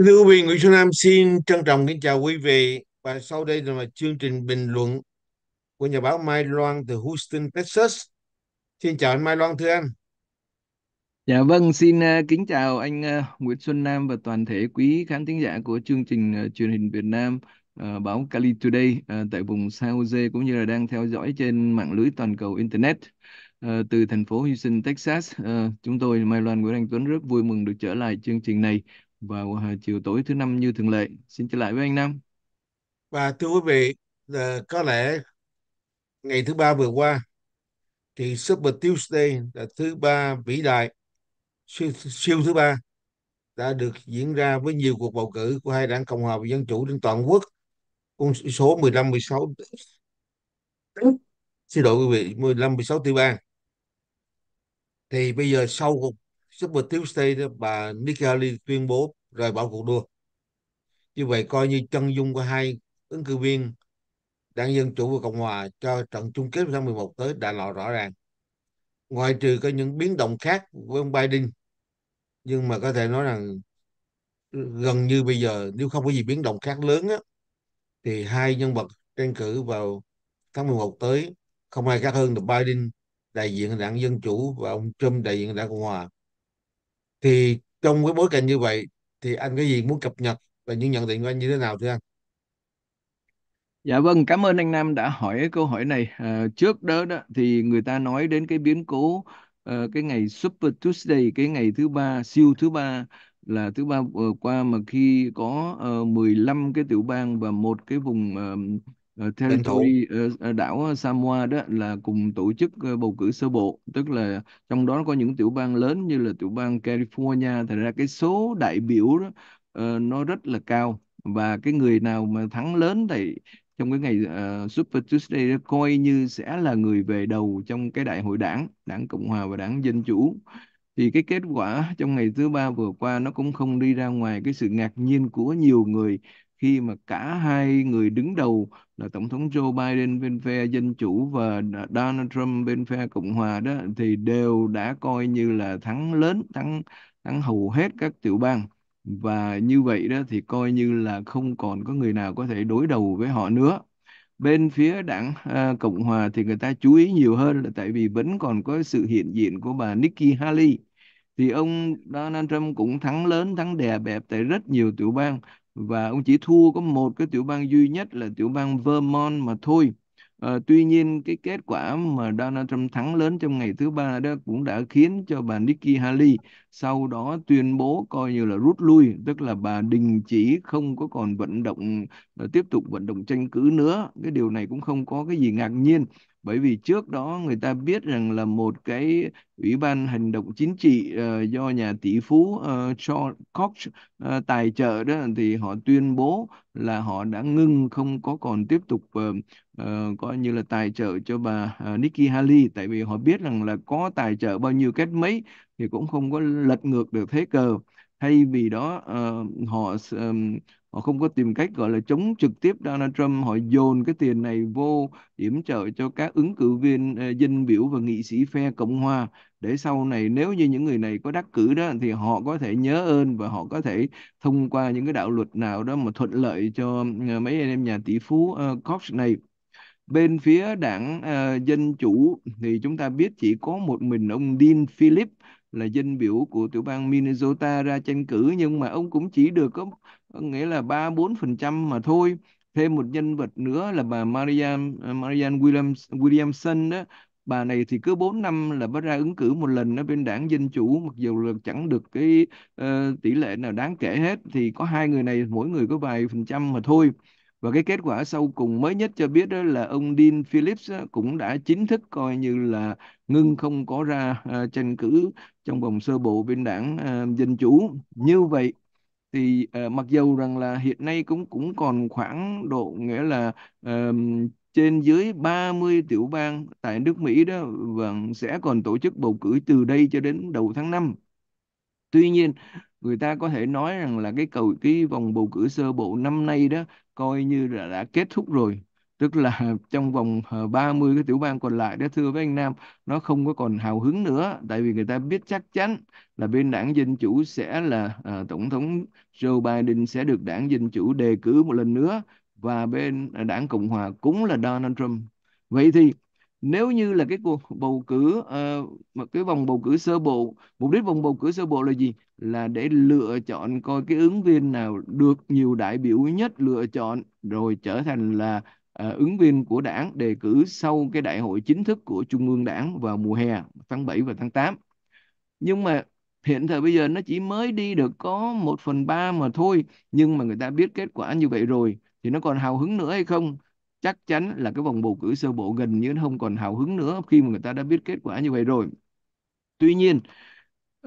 Lưu Bình Nguyễn Xuân Nam xin trân trọng kính chào quý vị và sau đây là chương trình bình luận của nhà báo Mai Loan từ Houston, Texas. Xin chào anh Mai Loan thưa anh. Dạ vâng, xin ờ, kính chào anh ờ, Nguyễn Xuân Nam và toàn thể quý khán thính giả của chương trình ờ, truyền hình Việt Nam báo Cali Today tại vùng San Jose cũng như là đang theo dõi trên mạng lưới toàn cầu Internet từ thành phố Houston, Texas. Chúng tôi Mai Loan Nguyễn Anh Tuấn rất vui mừng được trở lại chương trình này vào à, chiều tối thứ năm như thường lệ. Xin trở lại với anh Nam. Và thưa quý vị, ờ, có lẽ ngày thứ ba vừa qua thì Super Tuesday là thứ ba vĩ đại siêu, siêu thứ ba đã được diễn ra với nhiều cuộc bầu cử của hai đảng Cộng hòa và Dân chủ trên toàn quốc con số 15 16 xin lỗi quý vị 15 16 tiểu bang thì bây giờ sau cuộc Super Tuesday đó, bà Nikki Haley tuyên bố rời bỏ cuộc đua như vậy coi như chân dung của hai ứng cử viên đảng Dân Chủ và Cộng Hòa cho trận chung kết tháng 11 tới đã lộ rõ ràng. ngoài trừ có những biến động khác với ông Biden, nhưng mà có thể nói rằng gần như bây giờ nếu không có gì biến động khác lớn á, thì hai nhân vật tranh cử vào tháng 11 tới không ai khác hơn là Biden đại diện đảng Dân Chủ và ông Trump đại diện đảng Cộng Hòa. Thì trong cái bối cảnh như vậy thì anh có gì muốn cập nhật và những nhận định của anh như thế nào thưa anh Dạ vâng, cảm ơn anh Nam đã hỏi câu hỏi này. À, trước đó, đó thì người ta nói đến cái biến cố uh, cái ngày Super Tuesday, cái ngày thứ ba, siêu thứ ba là thứ ba vừa qua mà khi có uh, ờ, 15 cái tiểu bang và một cái vùng uh, Ờ, theo lãnh tôi ờ, ờ, đảo ờ, Samoa đó là cùng tổ chức bầu cử sơ bộ tức là trong đó có những tiểu bang lớn như là tiểu bang California thành ra cái số đại biểu đó ờ, nó rất là cao và cái người nào mà thắng lớn thì trong cái ngày ờ, Super Tuesday đó coi như sẽ là người về đầu trong cái đại hội đảng đảng Cộng hòa và đảng Dân chủ thì cái kết quả trong ngày thứ ba vừa qua nó cũng không đi ra ngoài cái sự ngạc nhiên của nhiều người khi mà cả hai người đứng đầu là Tổng thống Joe Biden bên phe Dân Chủ và Donald Trump bên phe Cộng Hòa đó thì đều đã coi như là thắng lớn, thắng thắng hầu hết các tiểu bang. Và như vậy đó thì coi như là không còn có người nào có thể đối đầu với họ nữa. Bên phía đảng à, Cộng Hòa thì người ta chú ý nhiều hơn là tại vì vẫn còn có sự hiện diện của bà Nikki Haley thì ông Donald Trump cũng thắng lớn thắng đè bẹp tại rất nhiều tiểu bang và ông chỉ thua có một cái tiểu bang duy nhất là tiểu bang Vermont mà thôi. À, tuy nhiên cái kết quả mà Donald Trump thắng lớn trong ngày thứ ba đó cũng đã khiến cho bà Nikki Haley sau đó tuyên bố coi như là rút lui, tức là bà đình chỉ không có còn vận động ờ, tiếp tục vận động tranh cử nữa. Cái điều này cũng không có cái gì ngạc nhiên bởi vì trước đó người ta biết rằng là một cái ủy ban hành động chính trị uh, do nhà tỷ phú uh, George Cox uh, tài trợ đó thì họ tuyên bố là họ đã ngưng không có còn tiếp tục uh, uh, coi như là tài trợ cho bà uh, Nikki Haley tại vì họ biết rằng là có tài trợ bao nhiêu cách mấy thì cũng không có lật ngược được thế cờ thay vì đó uh, họ um, họ không có tìm cách gọi là chống trực tiếp Donald Trump họ dồn cái tiền này vô yểm trợ cho các ứng cử viên ờ, dân biểu và nghị sĩ phe Cộng hòa để sau này nếu như những người này có đắc cử đó thì họ có thể nhớ ơn và họ có thể thông qua những cái đạo luật nào đó mà thuận lợi cho ờ, mấy anh em nhà tỷ phú uh, Cox này bên phía đảng uh, dân chủ thì chúng ta biết chỉ có một mình ông Dean Phillips là dân biểu của tiểu bang Minnesota ra tranh cử nhưng mà ông cũng chỉ được có nghĩa là ba bốn phần trăm mà thôi thêm một nhân vật nữa là bà Marianne Marianne Williams, Williamson đó bà này thì cứ 4 năm là bắt ra ứng cử một lần ở bên đảng dân chủ mặc dù là chẳng được cái uh, tỷ lệ nào đáng kể hết thì có hai người này mỗi người có vài phần trăm mà thôi và cái kết quả sau cùng mới nhất cho biết đó là ông Dean Phillips cũng đã chính thức coi như là ngưng không có ra à, tranh cử trong vòng sơ bộ bên đảng à, Dân Chủ. Như vậy thì uh, mặc dầu rằng là hiện nay cũng cũng còn khoảng độ nghĩa là uh, trên dưới 30 tiểu bang tại nước Mỹ đó vẫn sẽ còn tổ chức bầu cử từ đây cho đến đầu tháng 5. Tuy nhiên, người ta có thể nói rằng là cái cầu cái vòng bầu cử sơ bộ năm nay đó coi như là đã kết thúc rồi tức là trong vòng 30 ờ, cái tiểu bang còn lại đó thưa với anh Nam nó không có còn hào hứng nữa tại vì người ta biết chắc chắn là bên đảng Dân Chủ sẽ là à, Tổng thống Joe Biden sẽ được đảng Dân Chủ đề cử một lần nữa và bên ờ, đảng Cộng Hòa cũng là Donald Trump vậy thì nếu như là cái cuộc bầu cử ờ, mà uh, cái vòng bầu cử sơ bộ mục đích vòng bầu cử sơ bộ là gì là để lựa chọn coi cái ứng viên nào được nhiều đại biểu nhất lựa chọn rồi trở thành là uh, ứng viên của đảng đề cử sau cái đại hội chính thức của trung ương đảng vào mùa hè tháng 7 và tháng 8 nhưng mà hiện thời bây giờ nó chỉ mới đi được có một phần ba mà thôi nhưng mà người ta biết kết quả như vậy rồi thì nó còn hào hứng nữa hay không chắc chắn là cái vòng bầu cử sơ bộ gần như không còn hào hứng nữa khi mà người ta đã biết kết quả như vậy rồi tuy nhiên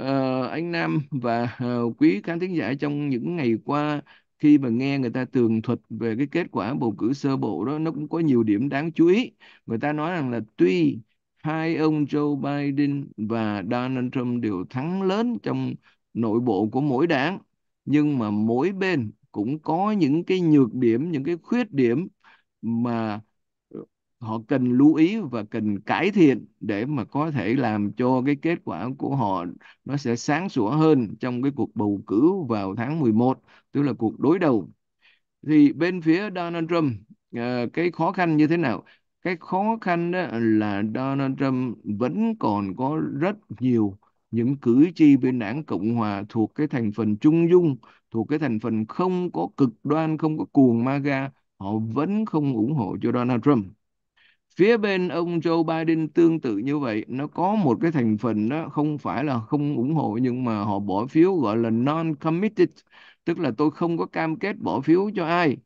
uh, anh Nam và uh, quý khán thính giả trong những ngày qua khi mà nghe người ta tường thuật về cái kết quả bầu cử sơ bộ đó nó cũng có nhiều điểm đáng chú ý người ta nói rằng là tuy hai ông Joe Biden và Donald Trump đều thắng lớn trong nội bộ của mỗi đảng nhưng mà mỗi bên cũng có những cái nhược điểm những cái khuyết điểm mà ờ, họ cần lưu ý và cần cải thiện để mà có thể làm cho cái kết quả của họ nó sẽ sáng sủa hơn trong cái cuộc bầu cử vào tháng 11, tức là cuộc đối đầu. Thì bên phía Donald Trump ờ, cái khó khăn như thế nào? Cái khó khăn đó là Donald Trump vẫn còn có rất nhiều những cử tri bên đảng Cộng Hòa thuộc cái thành phần trung dung, thuộc cái thành phần không có cực đoan, không có cuồng MAGA họ vẫn không ủng hộ cho Donald Trump. Phía bên ông Joe Biden tương tự như vậy, nó có một cái thành phần đó không phải là không ủng hộ nhưng mà họ bỏ phiếu gọi là non-committed, tức là tôi không có cam kết bỏ phiếu cho ai.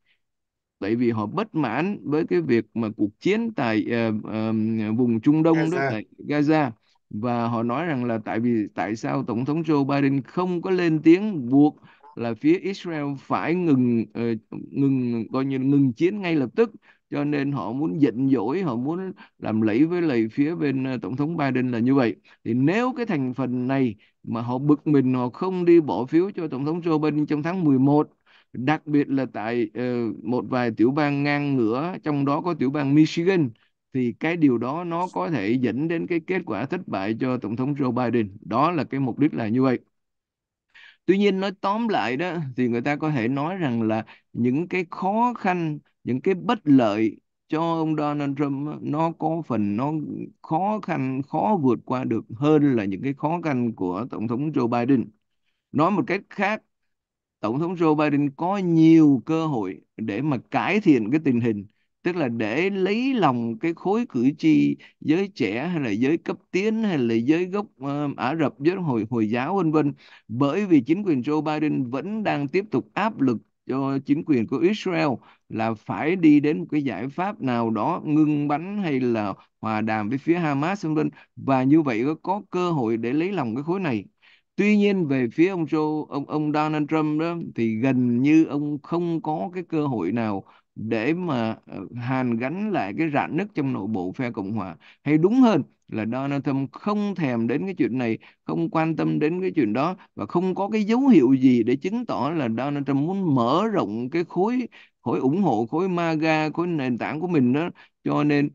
Tại vì họ bất mãn với cái việc mà cuộc chiến tại uh, uh, vùng Trung Đông Gaza. đó tại Gaza và họ nói rằng là tại vì tại sao tổng thống Joe Biden không có lên tiếng buộc là phía Israel phải ngừng uh, ngừng coi như ngừng chiến ngay lập tức cho nên họ muốn giận dỗi họ muốn làm lẫy với lầy phía bên ờ, tổng thống Biden là như vậy thì nếu cái thành phần này mà họ bực mình họ không đi bỏ phiếu cho tổng thống Joe Biden trong tháng 11 đặc biệt là tại uh, một vài tiểu bang ngang ngửa trong đó có tiểu bang Michigan thì cái điều đó nó có thể dẫn đến cái kết quả thất bại cho tổng thống Joe Biden đó là cái mục đích là như vậy tuy nhiên nói tóm lại đó thì người ta có thể nói rằng là những cái khó khăn những cái bất lợi cho ông Donald Trump nó có phần nó khó khăn khó vượt qua được hơn là những cái khó khăn của tổng thống Joe Biden nói một cách khác tổng thống Joe Biden có nhiều cơ hội để mà cải thiện cái tình hình tức là để lấy lòng cái khối cử tri giới trẻ hay là giới cấp tiến hay là giới gốc uh, Ả Rập giới hồi hồi giáo vân vân bởi vì chính quyền Joe Biden vẫn đang tiếp tục áp lực cho chính quyền của Israel là phải đi đến một cái giải pháp nào đó ngưng bắn hay là hòa đàm với phía Hamas vân vân và như vậy có, có cơ hội để lấy lòng cái khối này Tuy nhiên về phía ông Joe, ông ông Donald Trump đó thì gần như ông không có cái cơ hội nào để mà ờ, hàn gắn lại cái rạn nứt trong nội bộ phe Cộng hòa hay đúng hơn là Donald Trump không thèm đến cái chuyện này, không quan tâm đến cái chuyện đó và không có cái dấu hiệu gì để chứng tỏ là Donald Trump muốn mở rộng cái khối khối ủng hộ khối MAGA khối nền tảng của mình đó cho nên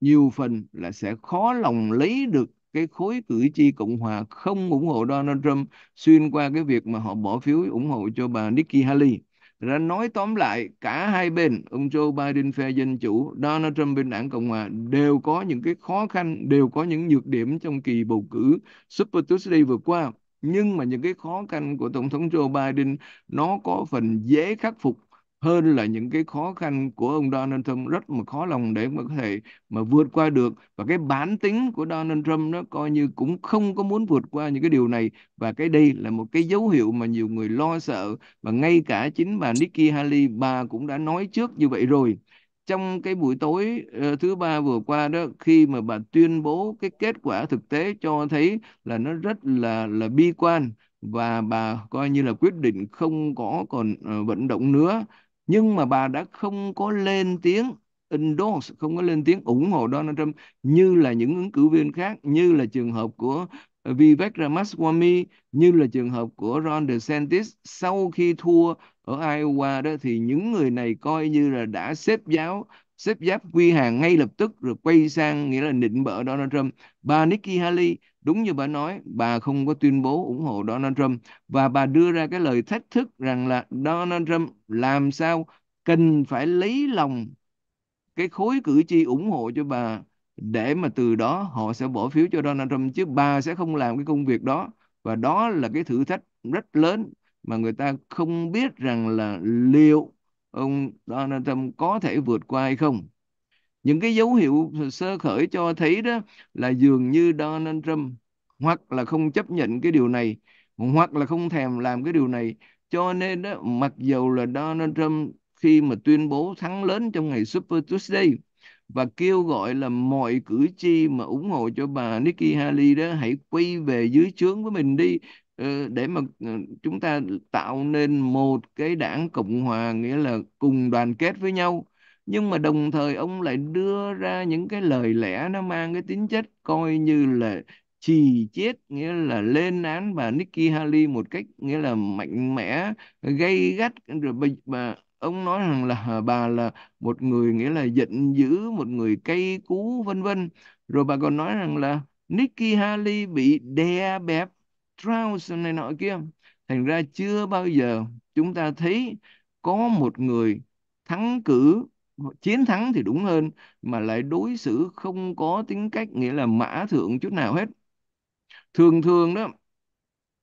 nhiều phần là sẽ khó lòng lấy được cái khối cử tri Cộng hòa không ủng hộ Donald Trump xuyên qua cái việc mà họ bỏ phiếu ủng hộ cho bà Nikki Haley. Nó nói tóm lại cả hai bên ông Joe Biden phe dân chủ, Donald Trump bên đảng Cộng hòa đều có những cái khó khăn, đều có những nhược điểm trong kỳ bầu cử Super Tuesday vừa qua. Nhưng mà những cái khó khăn của Tổng thống Joe Biden nó có phần dễ khắc phục hơn là những cái khó khăn của ông Donald Trump rất mà khó lòng để mà có thể mà vượt qua được và cái bản tính của Donald Trump nó coi như cũng không có muốn vượt qua những cái điều này và cái đây là một cái dấu hiệu mà nhiều người lo sợ và ngay cả chính bà Nikki Haley bà cũng đã nói trước như vậy rồi trong cái buổi tối uh, thứ ba vừa qua đó khi mà bà tuyên bố cái kết quả thực tế cho thấy là nó rất là là bi quan và bà coi như là quyết định không có còn uh, vận động nữa nhưng mà bà đã không có lên tiếng endorse không có lên tiếng ủng hộ Donald Trump như là những ứng cử viên khác như là trường hợp của Vivek Ramaswamy như là trường hợp của Ron DeSantis sau khi thua ở Iowa đó thì những người này coi như là đã xếp giáo xếp giáp quy hàng ngay lập tức rồi quay sang nghĩa là nịnh bợ Donald Trump. Bà Nikki Haley Đúng như bà nói, bà không có tuyên bố ủng hộ Donald Trump và bà đưa ra cái lời thách thức rằng là Donald Trump làm sao cần phải lấy lòng cái khối cử tri ủng hộ cho bà để mà từ đó họ sẽ bỏ phiếu cho Donald Trump chứ bà sẽ không làm cái công việc đó và đó là cái thử thách rất lớn mà người ta không biết rằng là liệu ông Donald Trump có thể vượt qua hay không những cái dấu hiệu sơ khởi cho thấy đó là dường như Donald Trump hoặc là không chấp nhận cái điều này hoặc là không thèm làm cái điều này cho nên đó mặc dầu là Donald Trump khi mà tuyên bố thắng lớn trong ngày Super Tuesday và kêu gọi là mọi cử tri mà ủng hộ cho bà Nikki Haley đó hãy quay về dưới trướng của mình đi ờ, để mà ờ, chúng ta tạo nên một cái đảng cộng hòa nghĩa là cùng đoàn kết với nhau nhưng mà đồng thời ông lại đưa ra những cái lời lẽ nó mang cái tính chất coi như là trì chết nghĩa là lên án bà Nikki Haley một cách nghĩa là mạnh mẽ gây gắt rồi bà, bà ông nói rằng là bà là một người nghĩa là giận dữ một người cay cú vân vân rồi bà còn nói rằng là Nikki Haley bị đè bẹp Strauss này nọ kia thành ra chưa bao giờ chúng ta thấy có một người thắng cử chiến thắng thì đúng hơn mà lại đối xử không có tính cách nghĩa là mã thượng chút nào hết thường thường đó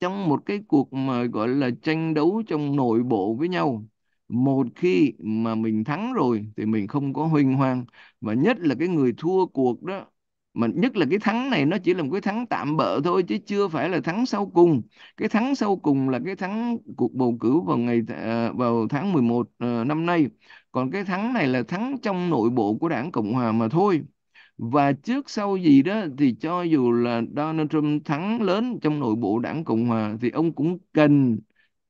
trong một cái cuộc mà gọi là tranh đấu trong nội bộ với nhau một khi mà mình thắng rồi thì mình không có huênh hoang và nhất là cái người thua cuộc đó mà nhất là cái thắng này nó chỉ là một cái thắng tạm bỡ thôi chứ chưa phải là thắng sau cùng cái thắng sau cùng là cái thắng cuộc bầu cử vào ngày à, vào tháng 11 ờ, năm nay còn cái thắng này là thắng trong nội bộ của đảng cộng hòa mà thôi và trước sau gì đó thì cho dù là Donald Trump thắng lớn trong nội bộ đảng Cộng Hòa thì ông cũng cần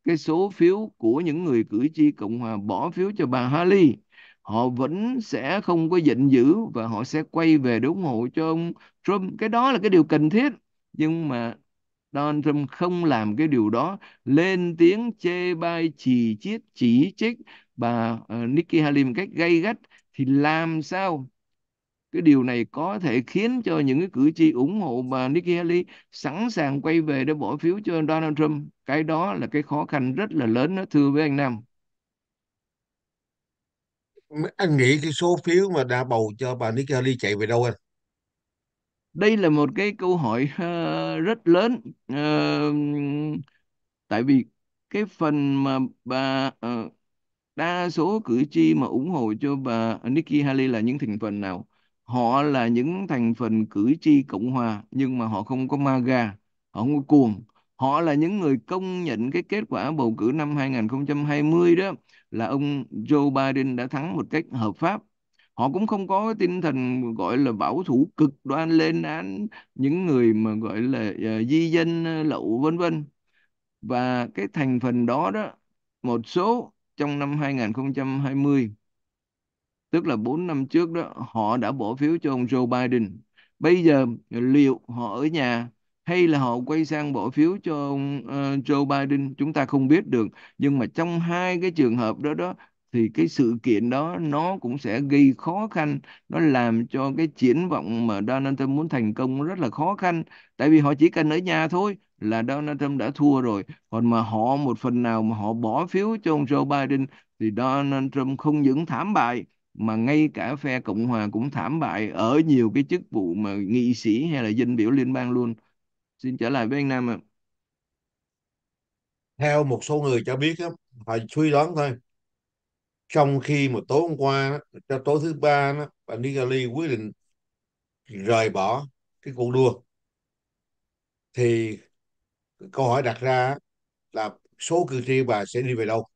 cái số phiếu của những người cử tri Cộng Hòa bỏ phiếu cho bà Haley. Họ vẫn sẽ không có giận dữ và họ sẽ quay về để ủng hộ cho ông Trump. Cái đó là cái điều cần thiết. Nhưng mà Donald Trump không làm cái điều đó lên tiếng chê bai chỉ chiết chỉ trích bà uh, Nikki Haley một cách gay gắt thì làm sao cái điều này có thể khiến cho những cái cử tri ủng hộ bà Nikki Haley sẵn sàng quay về để bỏ phiếu cho Donald Trump cái đó là cái khó khăn rất là lớn đó thưa với anh Nam anh nghĩ cái số phiếu mà đã bầu cho bà Nikki Haley chạy về đâu anh đây là một cái câu hỏi uh, rất lớn uh, tại vì cái phần mà bà uh, đa số cử tri mà ủng hộ cho bà Nikki Haley là những thành phần nào họ là những thành phần cử tri cộng hòa nhưng mà họ không có MAGA họ không có cuồng họ là những người công nhận cái kết quả bầu cử năm 2020 đó là ông Joe Biden đã thắng một cách hợp pháp họ cũng không có tinh thần gọi là bảo thủ cực đoan lên án những người mà gọi là uh, di dân ờ, lậu vân vân và cái thành phần đó đó một số trong năm 2020 tức là 4 năm trước đó họ đã bỏ phiếu cho ông Joe Biden bây giờ liệu họ ở nhà hay là họ quay sang bỏ phiếu cho ông uh, Joe Biden chúng ta không biết được nhưng mà trong hai cái trường hợp đó đó thì cái sự kiện đó nó cũng sẽ gây khó khăn nó làm cho cái triển vọng mà Donald Trump muốn thành công rất là khó khăn tại vì họ chỉ cần ở nhà thôi là Donald Trump đã thua rồi còn mà họ một phần nào mà họ bỏ phiếu cho ông Joe Biden thì Donald Trump không những thảm bại mà ngay cả phe Cộng hòa cũng thảm bại ở nhiều cái chức vụ mà nghị sĩ hay là dân biểu liên bang luôn xin trở lại với anh Nam ạ theo một số người cho biết đó, suy đoán thôi trong khi mà tối hôm qua cho tối thứ ba đó, bà Nigali quyết định rời bỏ cái cuộc đua thì câu hỏi đặt ra là số cử tri bà sẽ đi về đâu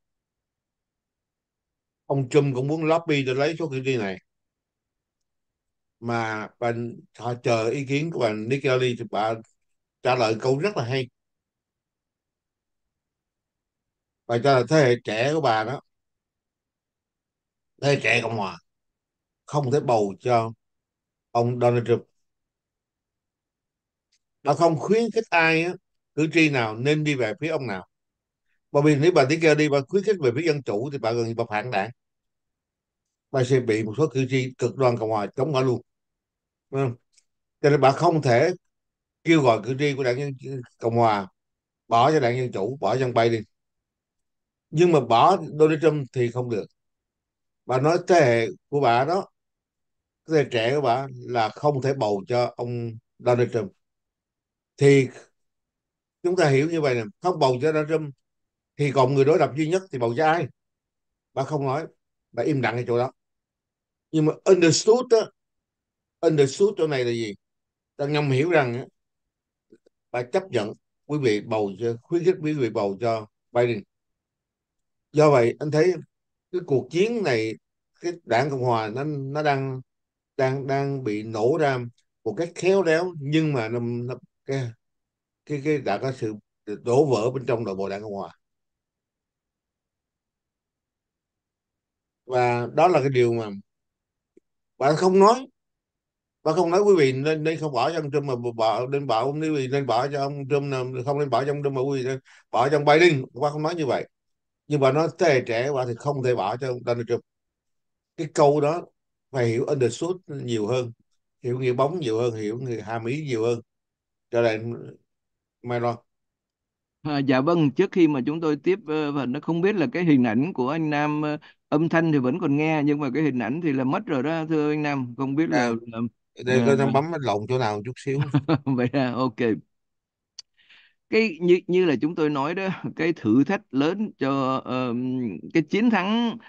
ông Trump cũng muốn lobby để lấy số cử tri này mà bà họ chờ ý kiến của bà Nikki thì bà trả lời câu rất là hay bà cho là thế hệ trẻ của bà đó thế trẻ cộng hòa không thể bầu cho ông Donald Trump nó không khuyến khích ai á, cử tri nào nên đi về phía ông nào bởi vì nếu bà tiếng kêu đi bà khuyến khích về phía dân chủ thì bà gần như bà phản đảng bà sẽ bị một số cử tri cực đoan cộng hòa chống bà luôn cho nên bà không thể kêu gọi cử tri của đảng dân cộng hòa bỏ cho đảng dân chủ bỏ dân bay đi nhưng mà bỏ Donald Trump thì không được bà nói thế hệ của bà đó thế hệ trẻ của bà là không thể bầu cho ông Donald Trump thì chúng ta hiểu như vậy nè không bầu cho Donald Trump thì còn người đối lập duy nhất thì bầu cho ai bà không nói bà im lặng ở chỗ đó nhưng mà understood đó, understood chỗ này là gì ta ngầm hiểu rằng bà chấp nhận quý vị bầu cho khuyến khích quý vị bầu cho Biden do vậy anh thấy cái cuộc chiến này cái đảng cộng hòa nó nó đang đang đang bị nổ ra một cách khéo léo nhưng mà nó, nó, cái cái cái đã có sự đổ vỡ bên trong nội bộ đảng cộng hòa và đó là cái điều mà bạn không nói bạn không nói quý vị nên nên không bỏ cho ông Trump mà bỏ nên bảo quý vị nên bỏ cho ông Trump không nên bỏ cho ông Trump mà quý vị bỏ cho ông Biden bạn không nói như vậy nhưng mà nó thế trẻ quả thì không thể bỏ cho ông Donald Trump cái câu đó phải hiểu understood nhiều hơn hiểu nghĩa bóng nhiều hơn hiểu người hàm ý nhiều hơn cho nên mai lo À, dạ vâng, trước khi mà chúng tôi tiếp ờ, và nó không biết là cái hình ảnh của anh Nam ờ, âm thanh thì vẫn còn nghe nhưng mà cái hình ảnh thì là mất rồi đó thưa anh Nam, không biết là, à, là để uh, tôi bấm lộn chỗ nào một chút xíu. Vậy à, ok cái như như là chúng tôi nói đó cái thử thách lớn cho uh, cái chiến thắng uh,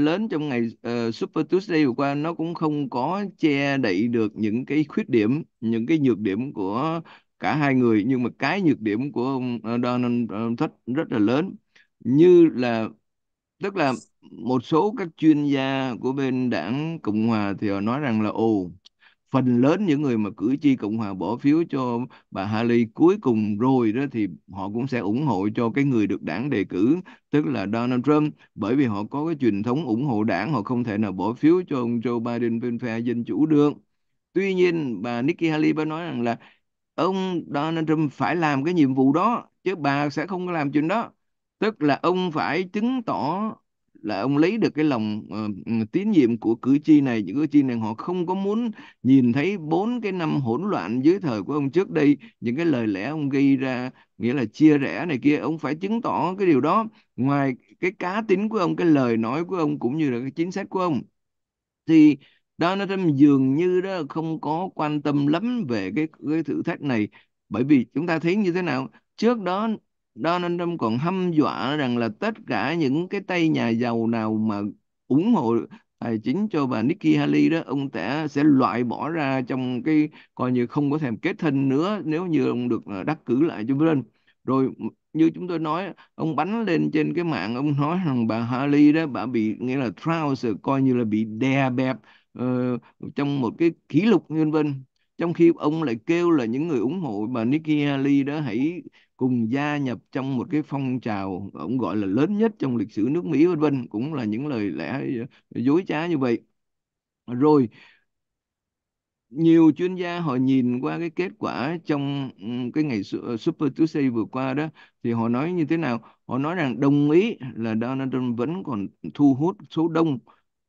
lớn trong ngày uh, Super Tuesday vừa qua nó cũng không có che đậy được những cái khuyết điểm những cái nhược điểm của cả hai người nhưng mà cái nhược điểm của ông Donald Trump rất là lớn như là tức là một số các chuyên gia của bên đảng Cộng hòa thì họ nói rằng là ồ phần lớn những người mà cử tri cộng hòa bỏ phiếu cho bà Haley cuối cùng rồi đó thì họ cũng sẽ ủng hộ cho cái người được đảng đề cử tức là Donald Trump bởi vì họ có cái truyền thống ủng hộ đảng họ không thể nào bỏ phiếu cho ông Joe Biden bên phe dân chủ được tuy nhiên bà Nikki Haley bà nói rằng là ông Donald Trump phải làm cái nhiệm vụ đó chứ bà sẽ không làm chuyện đó tức là ông phải chứng tỏ là ông lấy được cái lòng uh, tín nhiệm của cử tri này những cử tri này họ không có muốn nhìn thấy bốn cái năm hỗn loạn dưới thời của ông trước đây những cái lời lẽ ông gây ra nghĩa là chia rẽ này kia ông phải chứng tỏ cái điều đó ngoài cái cá tính của ông cái lời nói của ông cũng như là cái chính sách của ông thì Donald Trump dường như đó không có quan tâm lắm về cái cái thử thách này bởi vì chúng ta thấy như thế nào trước đó đó nên Trump còn hăm dọa rằng là tất cả những cái tay nhà giàu nào mà ủng hộ tài chính cho bà Nikki Haley đó ông sẽ sẽ loại bỏ ra trong cái coi như không có thèm kết thân nữa nếu như ông được ờ, đắc cử lại cho Biden rồi như chúng tôi nói ông bắn lên trên cái mạng ông nói rằng bà Haley đó bà bị nghĩa là trial coi như là bị đè bẹp uh, trong một cái kỷ lục nhân vân trong khi ông lại kêu là những người ủng hộ bà Nikki Haley đó hãy cùng gia nhập trong một cái phong trào ông gọi là lớn nhất trong lịch sử nước Mỹ vân vân cũng là những lời lẽ ờ, dối trá như vậy rồi nhiều chuyên gia họ nhìn qua cái kết quả trong ừ, cái ngày ờ, Super Tuesday vừa qua đó thì họ nói như thế nào họ nói rằng đồng ý là Donald Trump vẫn còn thu hút số đông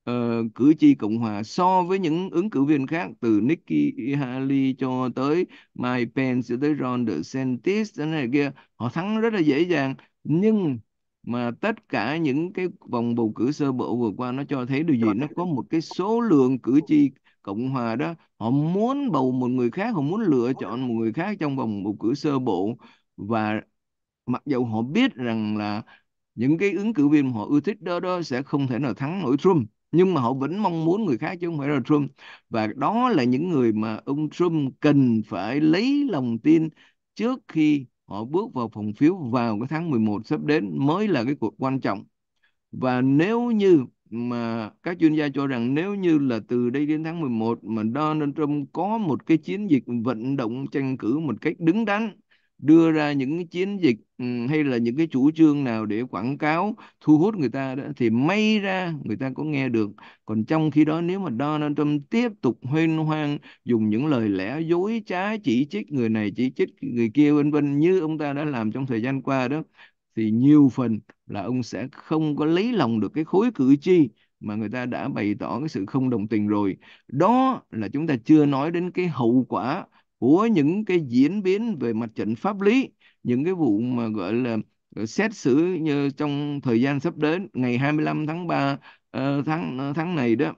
uh, cử tri Cộng hòa so với những ứng cử viên khác từ Nikki Haley cho tới Mike Pence cho tới Ron DeSantis thế này kia họ thắng rất là dễ dàng nhưng mà tất cả những cái vòng bầu cử sơ bộ vừa qua nó cho thấy điều gì nó có một cái số lượng cử tri Cộng hòa đó họ muốn bầu một người khác họ muốn lựa chọn một người khác trong vòng bầu cử sơ bộ và mặc dầu họ biết rằng là những cái ứng cử viên họ ưa thích đó đó sẽ không thể nào thắng nổi Trump nhưng mà họ vẫn mong muốn người khác chứ không phải là Trump và đó là những người mà ông Trump cần phải lấy lòng tin trước khi họ bước vào phòng phiếu vào cái tháng 11 sắp đến mới là cái cuộc quan trọng và nếu như mà các chuyên gia cho rằng nếu như là từ đây đến tháng 11 mà Donald Trump có một cái chiến dịch vận động tranh cử một cách đứng đắn đưa ra những cái chiến dịch ừ, hay là những cái chủ trương nào để quảng cáo thu hút người ta đó thì may ra người ta có nghe được còn trong khi đó nếu mà Donald Trump tiếp tục huyên hoang dùng những lời lẽ dối trá chỉ trích người này chỉ trích người kia vân vân như ông ta đã làm trong thời gian qua đó thì nhiều phần là ông sẽ không có lấy lòng được cái khối cử tri mà người ta đã bày tỏ cái sự không đồng tình rồi đó là chúng ta chưa nói đến cái hậu quả của những cái diễn biến về mặt trận pháp lý những cái vụ mà gọi là ờ, xét xử như trong thời gian sắp đến ngày 25 tháng 3 ờ, tháng ờ, tháng này đó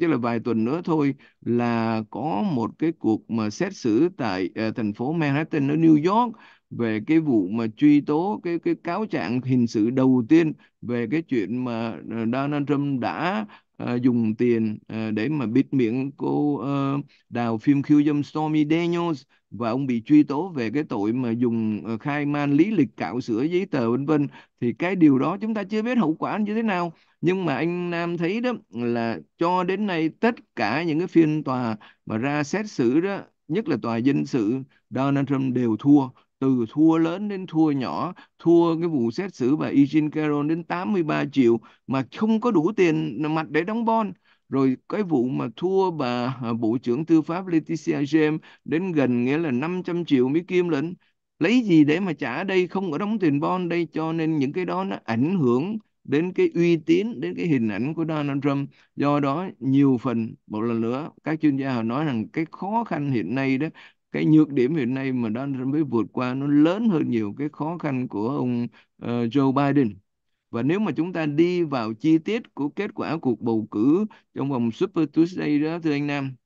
tức là vài tuần nữa thôi là có một cái cuộc mà xét xử tại uh, thành phố Manhattan ở New York về cái vụ mà truy tố cái cái cáo trạng hình sự đầu tiên về cái chuyện mà ờ, Donald Trump đã uh, dùng tiền uh, để mà bịt miệng cô uh, đào phim khiêu dâm Stormy Daniels và ông bị truy tố về cái tội mà dùng uh, khai man lý lịch cạo sửa giấy tờ vân vân thì cái điều đó chúng ta chưa biết hậu quả như thế nào nhưng mà anh Nam thấy đó là cho đến nay tất cả những cái phiên tòa mà ra xét xử đó nhất là tòa dân sự Donald Trump đều thua từ thua lớn đến thua nhỏ, thua cái vụ xét xử bà Eugene Caron đến 83 triệu mà không có đủ tiền mặt để đóng bon. Rồi cái vụ mà thua bà à, Bộ trưởng Tư pháp Leticia James đến gần nghĩa là 500 triệu mỹ kim lệnh. Lấy gì để mà trả đây không có đóng tiền bon đây cho nên những cái đó nó ảnh hưởng đến cái uy tín, đến cái hình ảnh của Donald Trump. Do đó nhiều phần, một lần nữa, các chuyên gia họ nói rằng cái khó khăn hiện nay đó cái nhược điểm hiện nay mà Donald Trump vượt qua nó lớn hơn nhiều cái khó khăn của ông uh, Joe Biden và nếu mà chúng ta đi vào chi tiết của kết quả cuộc bầu cử trong vòng Super Tuesday đó thưa anh Nam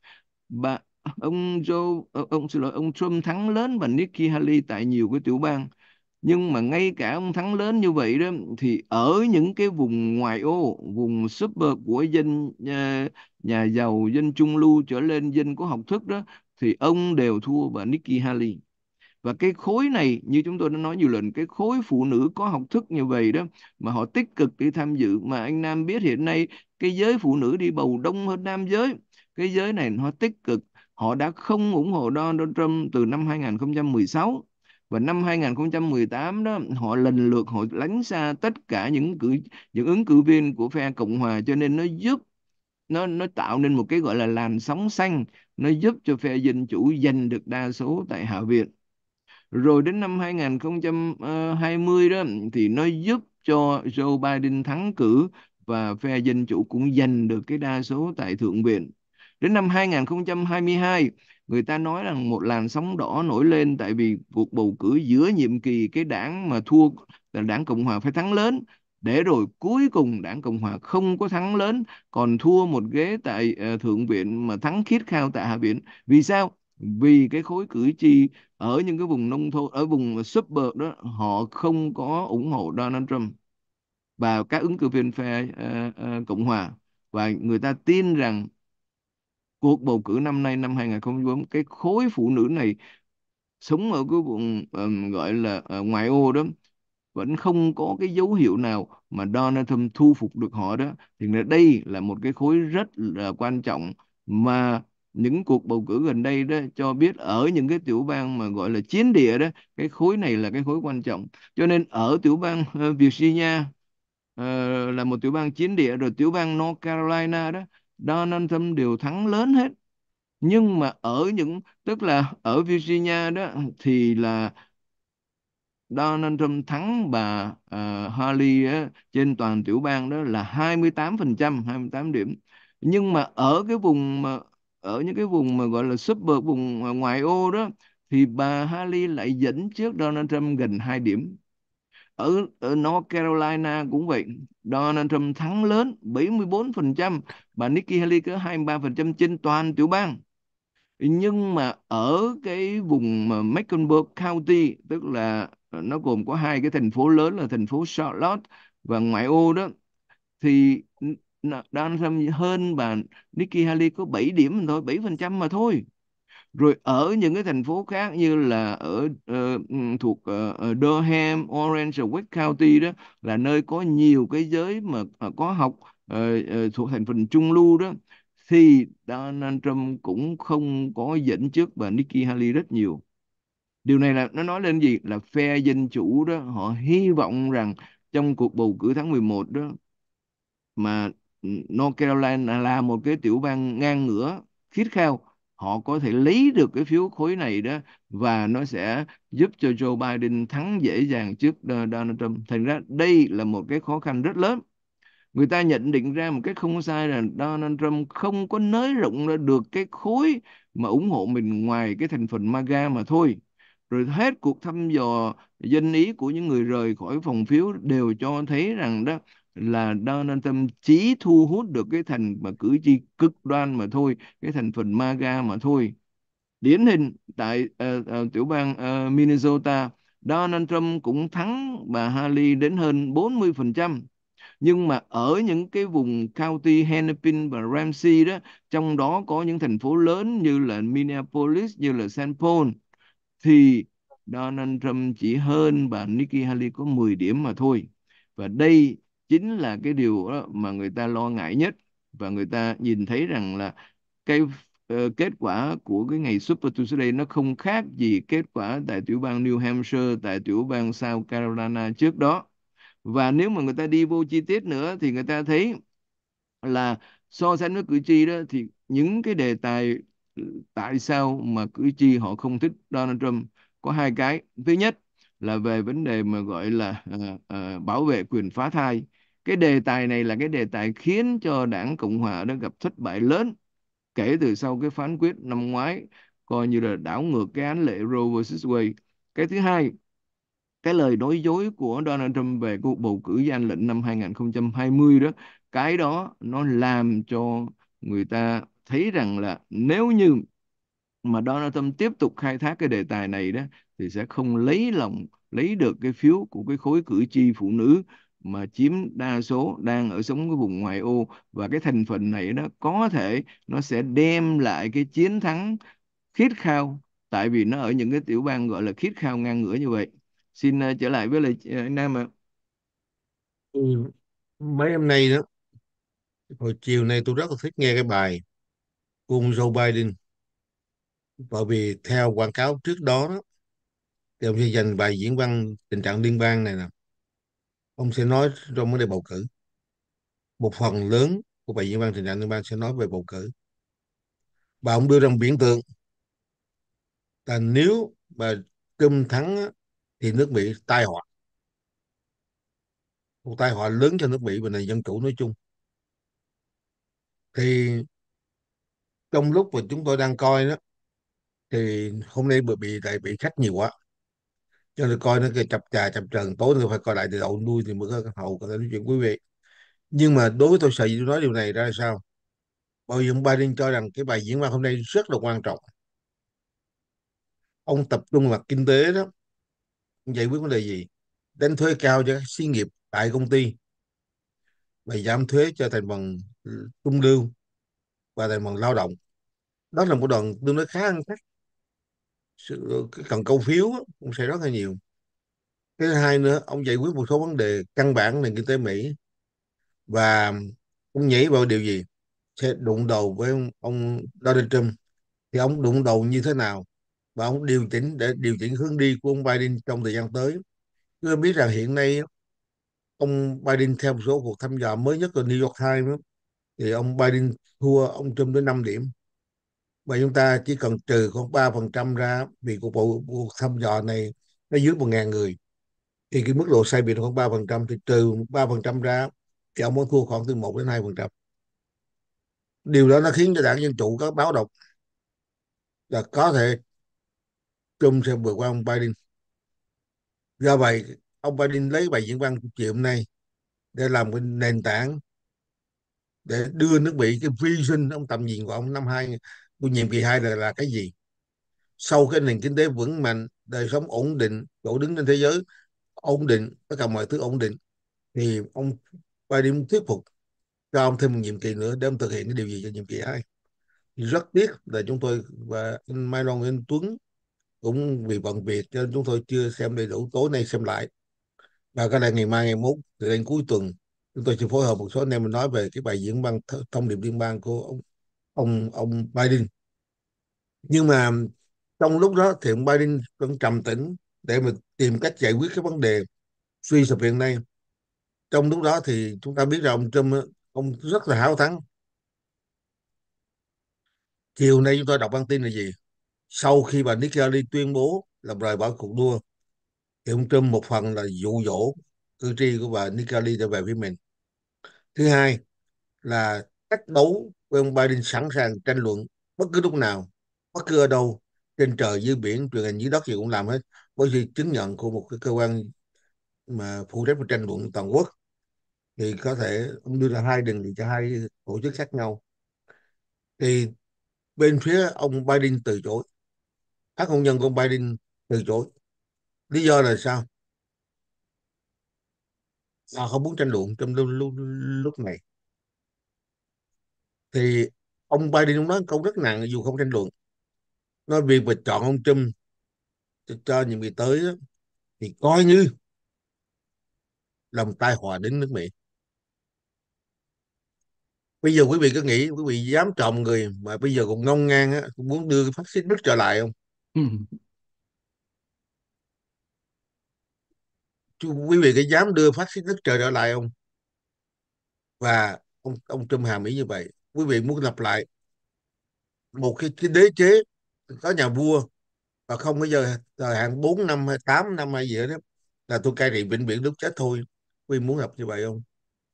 bà ông Joe ờ, ông xin lỗi ông Trump thắng lớn và Nikki Haley tại nhiều cái tiểu bang nhưng mà ngay cả ông thắng lớn như vậy đó thì ở những cái vùng ngoại ô vùng super của dân nhà, ờ, nhà giàu dân trung lưu trở lên dân có học thức đó thì ông đều thua và Nikki Haley và cái khối này như chúng tôi đã nói nhiều lần cái khối phụ nữ có học thức như vậy đó mà họ tích cực đi tham dự mà anh Nam biết hiện nay cái giới phụ nữ đi bầu đông hơn nam giới cái giới này họ tích cực họ đã không ủng hộ Donald Trump từ năm 2016 và năm 2018 đó họ lần lượt họ lánh xa tất cả những cử những ứng cử viên của phe cộng hòa cho nên nó giúp nó nó tạo nên một cái gọi là làn sóng xanh nó giúp cho phe dân chủ giành được đa số tại Hạ viện rồi đến năm 2020 đó thì nó giúp cho Joe Biden thắng cử và phe dân chủ cũng giành được cái đa số tại thượng viện đến năm 2022 người ta nói rằng một làn sóng đỏ nổi lên tại vì cuộc bầu cử giữa nhiệm kỳ cái đảng mà thua là đảng cộng hòa phải thắng lớn để rồi cuối cùng đảng Cộng hòa không có thắng lớn còn thua một ghế tại uh, thượng viện mà thắng khiết khao tại hạ viện vì sao vì cái khối cử tri ở những cái vùng nông thôn ở vùng suburb đó họ không có ủng hộ Donald Trump và các ứng cử viên phe uh, uh, Cộng hòa và người ta tin rằng cuộc bầu cử năm nay năm 2024 cái khối phụ nữ này sống ở cái vùng um, gọi là uh, ngoại ô đó vẫn không có cái dấu hiệu nào mà Donald Trump thu phục được họ đó thì đây là một cái khối rất là quan trọng mà những cuộc bầu cử gần đây đó cho biết ở những cái tiểu bang mà gọi là chiến địa đó cái khối này là cái khối quan trọng cho nên ở tiểu bang ờ, Virginia ờ, là một tiểu bang chiến địa rồi tiểu bang North Carolina đó Donald Trump đều thắng lớn hết nhưng mà ở những tức là ở Virginia đó thì là Donald Trump thắng bà uh, ờ, Haley á, trên toàn tiểu bang đó là 28%, 28 điểm. Nhưng mà ở cái vùng mà ở những cái vùng mà gọi là super vùng ngoại ô đó thì bà Haley lại dẫn trước Donald Trump gần 2 điểm. Ở, ở North Carolina cũng vậy, Donald Trump thắng lớn 74%, bà Nikki Haley có 23% trên toàn tiểu bang nhưng mà ở cái vùng mà Mecklenburg County tức là nó gồm có hai cái thành phố lớn là thành phố Charlotte và ngoại ô đó thì Donald Trump hơn bà Nikki Haley có 7 điểm thôi, 7% mà thôi. Rồi ở những cái thành phố khác như là ở uh, thuộc uh, Durham, Orange, West County đó là nơi có nhiều cái giới mà uh, có học uh, uh, thuộc thành phần trung lưu đó thì Donald Trump cũng không có dẫn trước bà Nikki Haley rất nhiều điều này là nó nói lên gì là phe dân chủ đó họ hy vọng rằng trong cuộc bầu cử tháng 11 đó mà North Carolina là một cái tiểu bang ngang ngửa khít khao họ có thể lấy được cái phiếu khối này đó và nó sẽ giúp cho Joe Biden thắng dễ dàng trước Donald Trump. Thành ra đây là một cái khó khăn rất lớn. Người ta nhận định ra một cách không sai là Donald Trump không có nới rộng ra được cái khối mà ủng hộ mình ngoài cái thành phần MAGA mà thôi rồi hết cuộc thăm dò dân ý của những người rời khỏi phòng phiếu đều cho thấy rằng đó là Donald Trump chỉ thu hút được cái thành mà cử tri cực đoan mà thôi, cái thành phần MAGA mà thôi. Điển hình tại uh, uh, tiểu bang uh, Minnesota, Donald Trump cũng thắng bà Haley đến hơn 40%. Nhưng mà ở những cái vùng county Hennepin và Ramsey đó, trong đó có những thành phố lớn như là Minneapolis, như là St. Paul, thì Donald Trump chỉ hơn bà Nikki Haley có 10 điểm mà thôi. Và đây chính là cái điều mà người ta lo ngại nhất và người ta nhìn thấy rằng là cái uh, kết quả của cái ngày Super Tuesday nó không khác gì kết quả tại tiểu bang New Hampshire, tại tiểu bang South Carolina trước đó. Và nếu mà người ta đi vô chi tiết nữa thì người ta thấy là so sánh với cử tri đó thì những cái đề tài tại sao mà cử tri họ không thích Donald Trump có hai cái thứ nhất là về vấn đề mà gọi là uh, uh, bảo vệ quyền phá thai cái đề tài này là cái đề tài khiến cho đảng cộng hòa đã gặp thất bại lớn kể từ sau cái phán quyết năm ngoái coi như là đảo ngược cái án lệ Roe vs Wade cái thứ hai cái lời nói dối của Donald Trump về cuộc bầu cử gian lệnh năm 2020 đó cái đó nó làm cho người ta thấy rằng là nếu như mà Donald Trump tiếp tục khai thác cái đề tài này đó thì sẽ không lấy lòng lấy được cái phiếu của cái khối cử tri phụ nữ mà chiếm đa số đang ở sống cái vùng ngoại ô và cái thành phần này nó có thể nó sẽ đem lại cái chiến thắng khít khao tại vì nó ở những cái tiểu bang gọi là khít khao ngang ngửa như vậy xin uh, trở lại với lại ờ, anh Nam ạ ừ, mấy hôm nay đó hồi chiều nay tôi rất là thích nghe cái bài của Joe Biden bởi vì theo quảng cáo trước đó, đó thì ông sẽ dành bài diễn văn tình trạng liên bang này nè ông sẽ nói trong vấn đề bầu cử một phần lớn của bài diễn văn tình trạng liên bang sẽ nói về bầu cử và ông đưa ra một biển tượng là nếu bà Trump thắng thì nước Mỹ tai họa một tai họa lớn cho nước Mỹ và nền dân chủ nói chung thì trong lúc mà chúng tôi đang coi đó thì hôm nay bởi bị tại bị khách nhiều quá cho nên coi nó cái chập chà chập trần tối nữa phải coi lại từ đầu nuôi thì mới có hậu có thể nói chuyện quý vị nhưng mà đối với tôi sợ gì tôi nói điều này ra sao bởi vì ông Biden cho rằng cái bài diễn văn hôm nay rất là quan trọng ông tập trung vào kinh tế đó giải quyết vấn đề gì đánh thuế cao cho các xí nghiệp tại công ty và giảm thuế cho thành phần trung lưu và tại bằng lao động đó là một đoàn tương đối khá ăn sự cần câu phiếu cũng sẽ rất là nhiều cái thứ hai nữa ông giải quyết một số vấn đề căn bản nền kinh tế Mỹ và ông nhảy vào điều gì sẽ đụng đầu với ông, ông Donald Trump thì ông đụng đầu như thế nào và ông điều chỉnh để điều chỉnh hướng đi của ông Biden trong thời gian tới tôi biết rằng hiện nay ông Biden theo một số cuộc thăm dò mới nhất của New York Times thì ông Biden thua ông Trump tới 5 điểm và chúng ta chỉ cần trừ khoảng ba phần trăm ra vì cuộc vụ cuộc thăm dò này nó dưới một ngàn người thì cái mức độ sai biệt khoảng ba phần trăm thì trừ ba phần trăm ra thì ông muốn thua khoảng từ một đến hai phần trăm điều đó nó khiến cho đảng dân chủ có báo động là có thể Trump sẽ vượt qua ông Biden do vậy ông Biden lấy bài diễn văn chiều hôm nay để làm cái nền tảng để đưa nước Mỹ cái vision ông tầm nhìn của ông năm hai của nhiệm kỳ hai là, là cái gì sau cái nền kinh tế vững mạnh đời sống ổn định chỗ đứng trên thế giới ổn định tất cả mọi thứ ổn định thì ông Biden thuyết phục cho ông thêm một nhiệm kỳ nữa để ông thực hiện cái điều gì cho nhiệm kỳ hai rất tiếc là chúng tôi và anh Mai Long Nguyễn Tuấn cũng vì bận việc cho nên chúng tôi chưa xem đầy đủ tối nay xem lại và cái này ngày mai ngày mốt từ đến cuối tuần chúng tôi sẽ phối hợp một số anh em mình nói về cái bài diễn văn thông điệp liên bang của ông ông ông Biden nhưng mà trong lúc đó thì ông Biden vẫn trầm tĩnh để mà tìm cách giải quyết cái vấn đề suy sụp hiện nay trong lúc đó thì chúng ta biết rằng ông Trump ông rất là háo thắng chiều nay chúng tôi đọc bản tin là gì sau khi bà Nikki Haley tuyên bố là rời bỏ cuộc đua thì ông Trump một phần là dụ dỗ cử tri của bà Nikali trở về phía mình thứ hai là cách đấu với ông Biden sẵn sàng tranh luận bất cứ lúc nào bất cứ ở đâu trên trời dưới biển truyền hình dưới đất gì cũng làm hết với sự chứng nhận của một cái cơ quan mà phụ trách tranh luận toàn quốc thì có thể ông đưa ra hai đình nghị cho hai tổ chức khác nhau thì bên phía ông Biden từ chối các công nhân của ông Biden từ chối lý do là sao à, không muốn tranh luận trong lúc, lúc, lúc này thì ông Biden ông nói câu rất nặng dù không tranh luận nói việc mà chọn ông Trump cho những người tới đó, thì coi như lòng tai họa đến nước Mỹ bây giờ quý vị có nghĩ quý vị dám chọn người mà bây giờ còn ngông ngang á, muốn đưa phát xít nước trở lại không ừ. quý vị có dám đưa phát xít nước trời trở lại không và ông ông Trump hàm ý như vậy quý vị muốn lập lại một cái, cái đế chế có nhà vua và không bây giờ thời hạn 4 năm hay 8 năm hay gì đó là tôi cai trị vĩnh viễn lúc chết thôi quý vị muốn lập như vậy không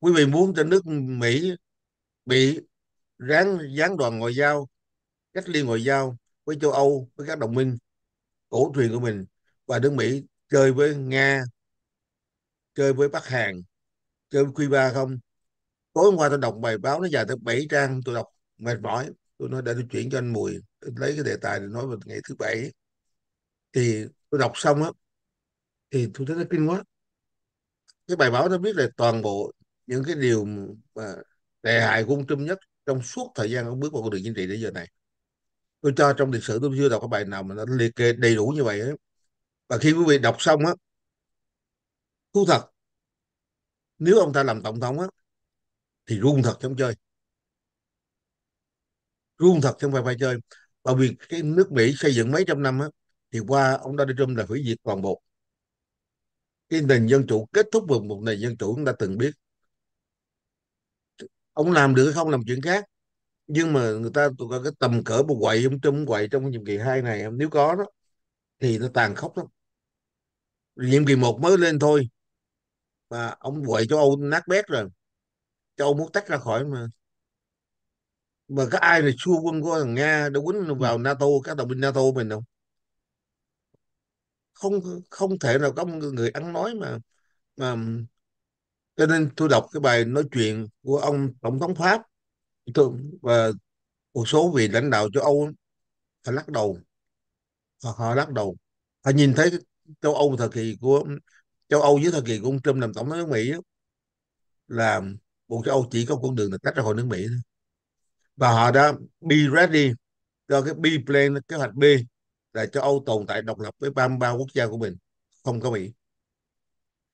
quý vị muốn cho nước Mỹ bị ráng gián đoàn ngoại giao cách ly ngoại giao với châu Âu với các đồng minh cổ truyền của mình và nước Mỹ chơi với Nga chơi với Bắc Hàn chơi với Cuba không tối hôm qua tôi đọc bài báo nó dài tới 7 trang tôi đọc mệt mỏi tôi nói để tôi chuyển cho anh Mùi lấy cái đề tài để nói về ngày thứ bảy thì tôi đọc xong á thì tôi thấy nó kinh quá cái bài báo nó biết là toàn bộ những cái điều mà tệ hại của ông Trump nhất trong suốt thời gian ông bước vào con đường chính trị đến giờ này tôi cho trong lịch sử tôi chưa đọc cái bài nào mà nó liệt kê đầy đủ như vậy ấy. và khi quý vị đọc xong á thú thật nếu ông ta làm tổng thống á thì run thật trong chơi run thật trong vài phải chơi bởi vì cái nước Mỹ xây dựng mấy trăm năm á thì qua ông Donald Trump là hủy diệt toàn bộ cái nền dân chủ kết thúc bằng một nền dân chủ chúng ta từng biết ông làm được không làm chuyện khác nhưng mà người ta tụi có cái tầm cỡ một quậy ông Trump quậy trong nhiệm kỳ hai này nếu có đó thì nó tàn khốc lắm nhiệm kỳ một mới lên thôi mà ông quậy châu Âu nát bét rồi châu Âu muốn tách ra khỏi mà mà có ai là xua quân của thằng Nga để quýnh ừ. vào NATO các đồng minh NATO mình đâu, không không thể nào có một người ăn nói mà mà cho nên tôi đọc cái bài nói chuyện của ông tổng thống Pháp tôi, và một số vị lãnh đạo châu Âu họ lắc đầu họ, họ lắc đầu họ nhìn thấy châu Âu thời kỳ của châu Âu dưới thời kỳ của ông Trump làm tổng thống nước Mỹ đó, là bộ châu Âu chỉ có con đường là tách ra khỏi nước Mỹ thôi. và họ đã be ready cho cái B plan kế hoạch B là châu Âu tồn tại độc lập với 33 quốc gia của mình không có Mỹ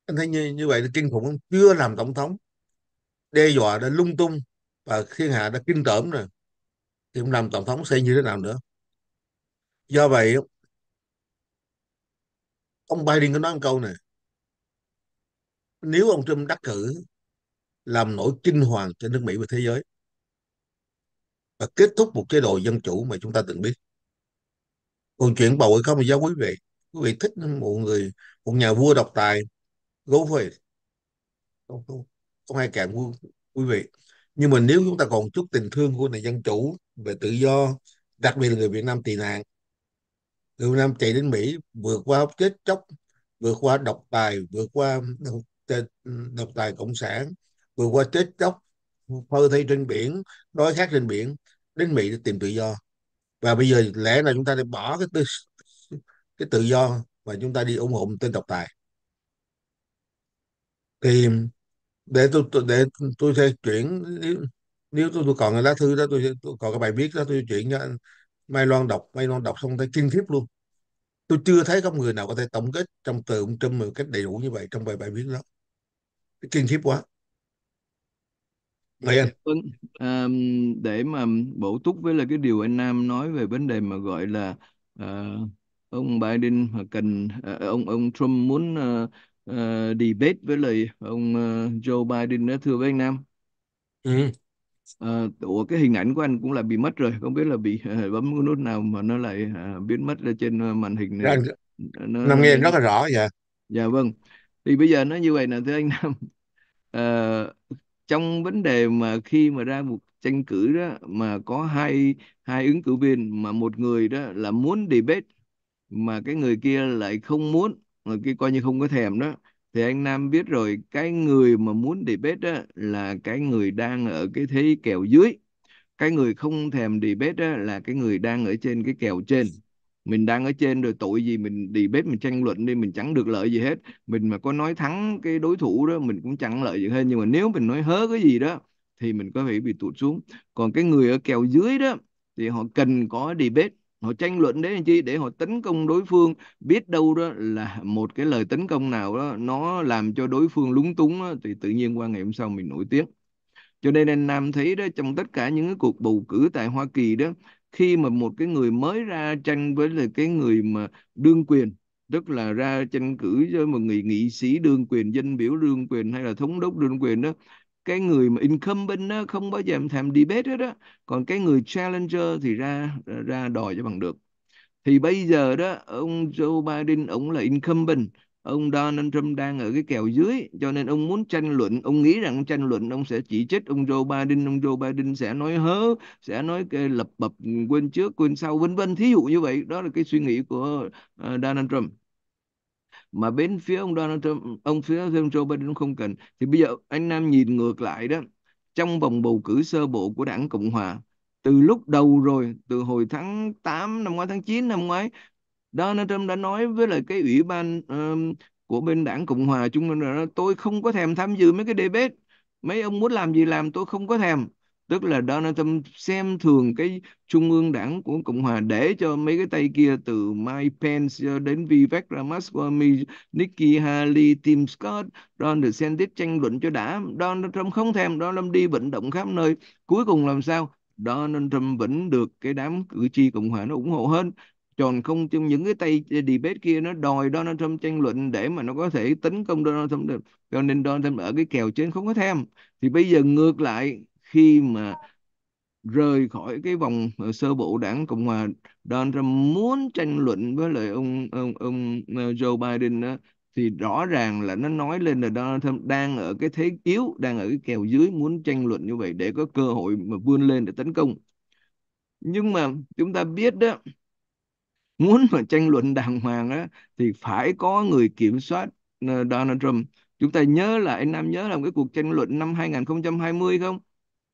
anh thấy như như vậy là kinh khủng chưa làm tổng thống đe dọa đã lung tung và thiên hạ đã kinh tởm rồi thì ông làm tổng thống sẽ như thế nào nữa do vậy ông Biden có nói một câu này nếu ông Trump đắc cử làm nổi kinh hoàng cho nước Mỹ và thế giới và kết thúc một chế độ dân chủ mà chúng ta từng biết còn chuyện bầu hay không thì giáo quý vị quý vị thích một người một nhà vua độc tài go về không, không, không ai cản quý, quý vị nhưng mà nếu chúng ta còn chút tình thương của nền dân chủ về tự do đặc biệt là người Việt Nam tị nạn người Việt Nam chạy đến Mỹ vượt qua chết chóc vượt qua độc tài vượt qua độc tài cộng sản vừa qua chết chóc phơi thay trên biển đói khát trên biển đến mỹ để tìm tự do và bây giờ lẽ là chúng ta để bỏ cái tư, cái tự do và chúng ta đi ủng hộ tên độc tài thì để tôi, để tôi sẽ chuyển nếu, nếu tôi, tôi còn cái lá thư đó tôi, tôi còn cái bài viết đó tôi chuyển cho anh Mai Loan đọc Mai Loan đọc xong thấy kinh khiếp luôn tôi chưa thấy có người nào có thể tổng kết trong từ ông Trump một cách đầy đủ như vậy trong bài bài viết đó kinh khiếp quá Vậy anh. Vâng, à, để mà bổ túc với là cái điều anh Nam nói về vấn đề mà gọi là à, ông Biden cần à, ông ông Trump muốn à, à, debate với lại ông à, Joe Biden đó thưa với anh Nam. Ừ. À, ủa cái hình ảnh của anh cũng là bị mất rồi, không biết là bị à, bấm cái nút nào mà nó lại à, biến mất ở trên màn hình này. Anh, nó, Nam nghe rất là rõ vậy. Dạ vâng thì bây giờ nó như vậy nè thưa anh Nam Ờ, trong vấn đề mà khi mà ra một tranh cử đó mà có hai hai ứng cử viên mà một người đó là muốn debate mà cái người kia lại không muốn người kia coi như không có thèm đó thì anh Nam biết rồi cái người mà muốn debate đó là cái người đang ở cái thế kèo dưới cái người không thèm debate đó là cái người đang ở trên cái kèo trên mình đang ở trên rồi tội gì mình đi bếp mình tranh luận đi mình chẳng được lợi gì hết mình mà có nói thắng cái đối thủ đó mình cũng chẳng lợi gì hết nhưng mà nếu mình nói hớ cái gì đó thì mình có thể bị tụt xuống còn cái người ở kèo dưới đó thì họ cần có đi bếp họ tranh luận đấy làm chi để họ tấn công đối phương biết đâu đó là một cái lời tấn công nào đó nó làm cho đối phương lúng túng đó, thì tự nhiên qua ngày hôm sau mình nổi tiếng cho nên anh Nam thấy đó trong tất cả những cái cuộc bầu cử tại Hoa Kỳ đó khi mà một cái người mới ra tranh với là cái người mà đương quyền tức là ra tranh cử với một người nghị sĩ đương quyền dân biểu đương quyền hay là thống đốc đương quyền đó cái người mà incumbent đó không bao giờ làm debate hết đó còn cái người challenger thì ra ra đòi cho bằng được thì bây giờ đó ông Joe Biden ông là incumbent ông Donald Trump đang ở cái kèo dưới cho nên ông muốn tranh luận ông nghĩ rằng tranh luận ông sẽ chỉ trích ông Joe Biden ông Joe Biden sẽ nói hớ sẽ nói cái lập bập quên trước quên sau vân vân thí dụ như vậy đó là cái suy nghĩ của ờ, Donald Trump mà bên phía ông Donald Trump ông phía ông Joe Biden không cần thì bây giờ anh Nam nhìn ngược lại đó trong vòng bầu cử sơ bộ của đảng Cộng Hòa từ lúc đầu rồi từ hồi tháng 8 năm ngoái tháng 9 năm ngoái Donald Trump đã nói với lại cái ủy ban uh, của bên đảng Cộng hòa Trung Minh là tôi không có thèm tham dự mấy cái debate mấy ông muốn làm gì làm tôi không có thèm tức là Donald Trump xem thường cái trung ương đảng của Cộng hòa để cho mấy cái tay kia từ Mike Pence đến Vivek Ramaswamy, Nikki Haley, Tim Scott, Ron DeSantis tranh luận cho đã. Donald Trump không thèm, Donald Trump đi vận động khắp nơi. Cuối cùng làm sao? Donald Trump vẫn được cái đám cử tri Cộng hòa nó ủng hộ hơn tròn không trong những cái tay debate kia nó đòi Donald Trump tranh luận để mà nó có thể tấn công Donald Trump được cho nên Donald Trump ở cái kèo trên không có thêm thì bây giờ ngược lại khi mà rời khỏi cái vòng sơ bộ đảng cộng hòa Donald Trump muốn tranh luận với lại ông ông ông ờ, Joe Biden đó, thì rõ ràng là nó nói lên là Donald Trump đang ở cái thế yếu đang ở cái kèo dưới muốn tranh luận như vậy để có cơ hội mà vươn lên để tấn công nhưng mà chúng ta biết đó muốn mà tranh luận đàng hoàng á, thì phải có người kiểm soát ờ, Donald Trump chúng ta nhớ lại anh Nam nhớ là cái cuộc tranh luận năm 2020 không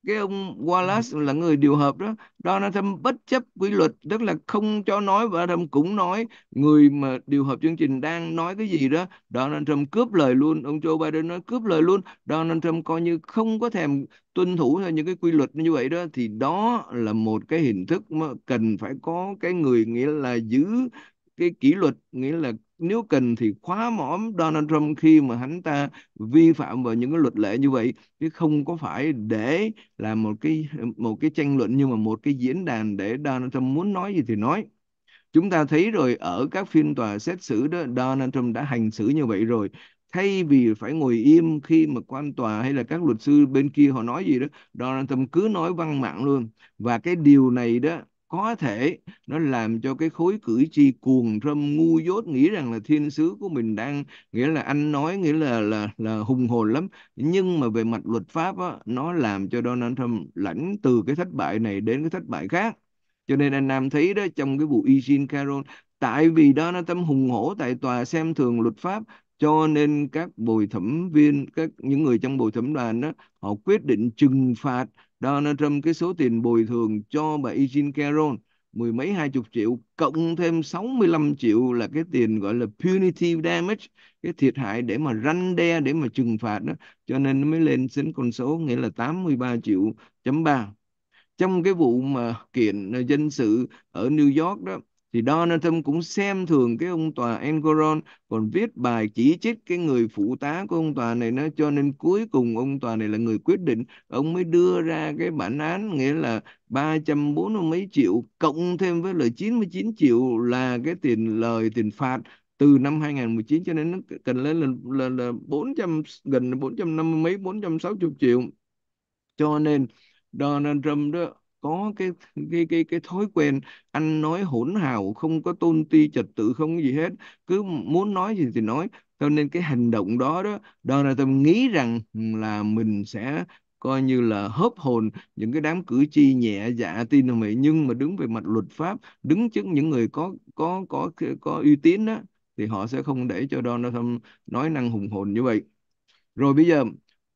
cái ông Wallace ừ. là người điều hợp đó Donaldson bất chấp quy luật tức là không cho nói và Trump cũng nói người mà điều hợp chương trình đang nói cái gì đó Donald Trump cướp lời luôn ông Joe Biden nói cướp lời luôn Donald Trump coi như không có thèm tuân thủ theo những cái quy luật như vậy đó thì đó là một cái hình thức mà cần phải có cái người nghĩa là giữ cái kỷ luật nghĩa là nếu cần thì khóa mõm Donald Trump khi mà hắn ta vi phạm vào những cái luật lệ như vậy chứ không có phải để là một cái một cái tranh luận nhưng mà một cái diễn đàn để Donald Trump muốn nói gì thì nói chúng ta thấy rồi ở các phiên tòa xét xử đó Donald Trump đã hành xử như vậy rồi thay vì phải ngồi im khi mà quan tòa hay là các luật sư bên kia họ nói gì đó Donald Trump cứ nói văn mạng luôn và cái điều này đó có thể nó làm cho cái khối cử tri cuồng râm ngu dốt nghĩ rằng là thiên sứ của mình đang nghĩa là anh nói nghĩa là là là hùng hồn lắm nhưng mà về mặt luật pháp á, nó làm cho Donald Trump lãnh từ cái thất bại này đến cái thất bại khác cho nên anh Nam thấy đó trong cái vụ Eugene Carroll tại vì đó nó tâm hùng hổ tại tòa xem thường luật pháp cho nên các bồi thẩm viên các những người trong bồi thẩm đoàn đó họ quyết định trừng phạt Donald Trump cái số tiền bồi thường cho bà Eugene Caron mười mấy hai chục triệu cộng thêm 65 triệu là cái tiền gọi là punitive damage cái thiệt hại để mà răn đe để mà trừng phạt đó cho nên nó mới lên đến con số nghĩa là 83 triệu chấm ba trong cái vụ mà kiện ờ, dân sự ở New York đó thì Donathan cũng xem thường cái ông tòa Engoron còn viết bài chỉ trích cái người phụ tá của ông tòa này nó cho nên cuối cùng ông tòa này là người quyết định ông mới đưa ra cái bản án nghĩa là 340 mấy triệu cộng thêm với lời 99 triệu là cái tiền lời tiền phạt từ năm 2019 cho nên nó cần lên là, là, là 400 gần 450 mấy 460 triệu cho nên Donald Trump đó có cái cái cái cái thói quen ăn nói hỗn hào không có tôn ti trật tự không gì hết cứ muốn nói gì thì nói cho nên cái hành động đó đó đó là tôi nghĩ rằng là mình sẽ coi như là hớp hồn những cái đám cử tri nhẹ dạ tin là vậy nhưng mà đứng về mặt luật pháp đứng trước những người có có có có uy tín đó thì họ sẽ không để cho Donald Trump nói năng hùng hồn như vậy rồi bây giờ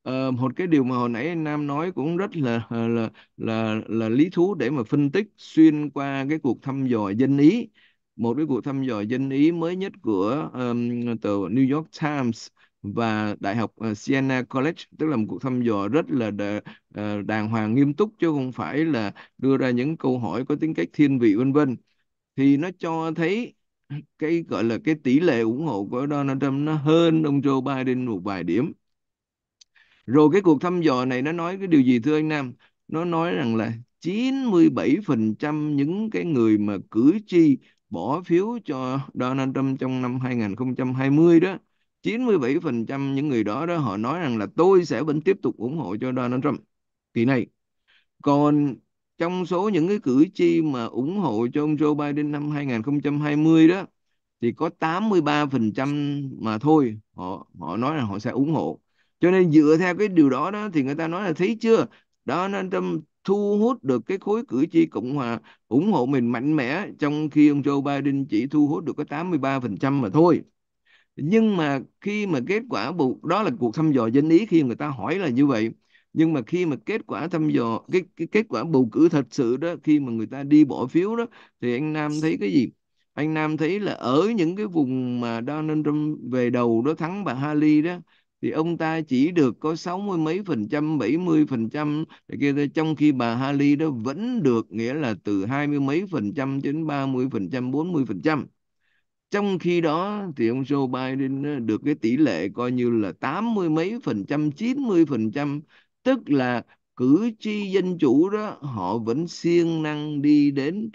uh, một cái điều mà hồi nãy Nam nói cũng rất là là là là lý thú để mà phân tích xuyên qua cái cuộc thăm dò dân ý một cái cuộc thăm dò dân ý mới nhất của um, tờ New York Times và Đại học uh, Siena College tức là một cuộc thăm dò rất là đà, uh, ờ, đàng hoàng nghiêm túc chứ không phải là đưa ra những câu hỏi có tính cách thiên vị vân vân thì nó cho thấy cái gọi là cái tỷ lệ ủng hộ của Donald Trump nó hơn ông Joe Biden một vài điểm rồi cái cuộc thăm dò này nó nói cái điều gì thưa anh Nam? Nó nói rằng là 97% những cái người mà cử tri bỏ phiếu cho Donald Trump trong năm 2020 đó, 97% những người đó đó họ nói rằng là tôi sẽ vẫn tiếp tục ủng hộ cho Donald Trump kỳ này. Còn trong số những cái cử tri mà ủng hộ cho ông Joe Biden năm 2020 đó thì có 83% mà thôi họ họ nói là họ sẽ ủng hộ cho nên dựa theo cái điều đó đó thì người ta nói là thấy chưa đó nên Trump thu hút được cái khối cử tri Cộng hòa ủng hộ mình mạnh mẽ trong khi ông Joe Biden chỉ thu hút được có 83% mà thôi. Nhưng mà khi mà kết quả vụ đó là cuộc thăm dò dân ý khi người ta hỏi là như vậy, nhưng mà khi mà kết quả thăm dò cái, cái kết quả bầu cử thật sự đó khi mà người ta đi bỏ phiếu đó thì anh Nam thấy cái gì? Anh Nam thấy là ở những cái vùng mà Donald Trump về đầu đó thắng bà Haley đó thì ông ta chỉ được có sáu mươi mấy phần trăm, bảy mươi phần trăm, kia trong khi bà Haley đó vẫn được nghĩa là từ hai mươi mấy phần trăm đến ba mươi phần trăm, bốn mươi phần trăm. Trong khi đó thì ông Joe Biden được cái tỷ lệ coi như là tám mươi mấy phần trăm, chín mươi phần trăm, tức là cử tri dân chủ đó họ vẫn siêng năng đi đến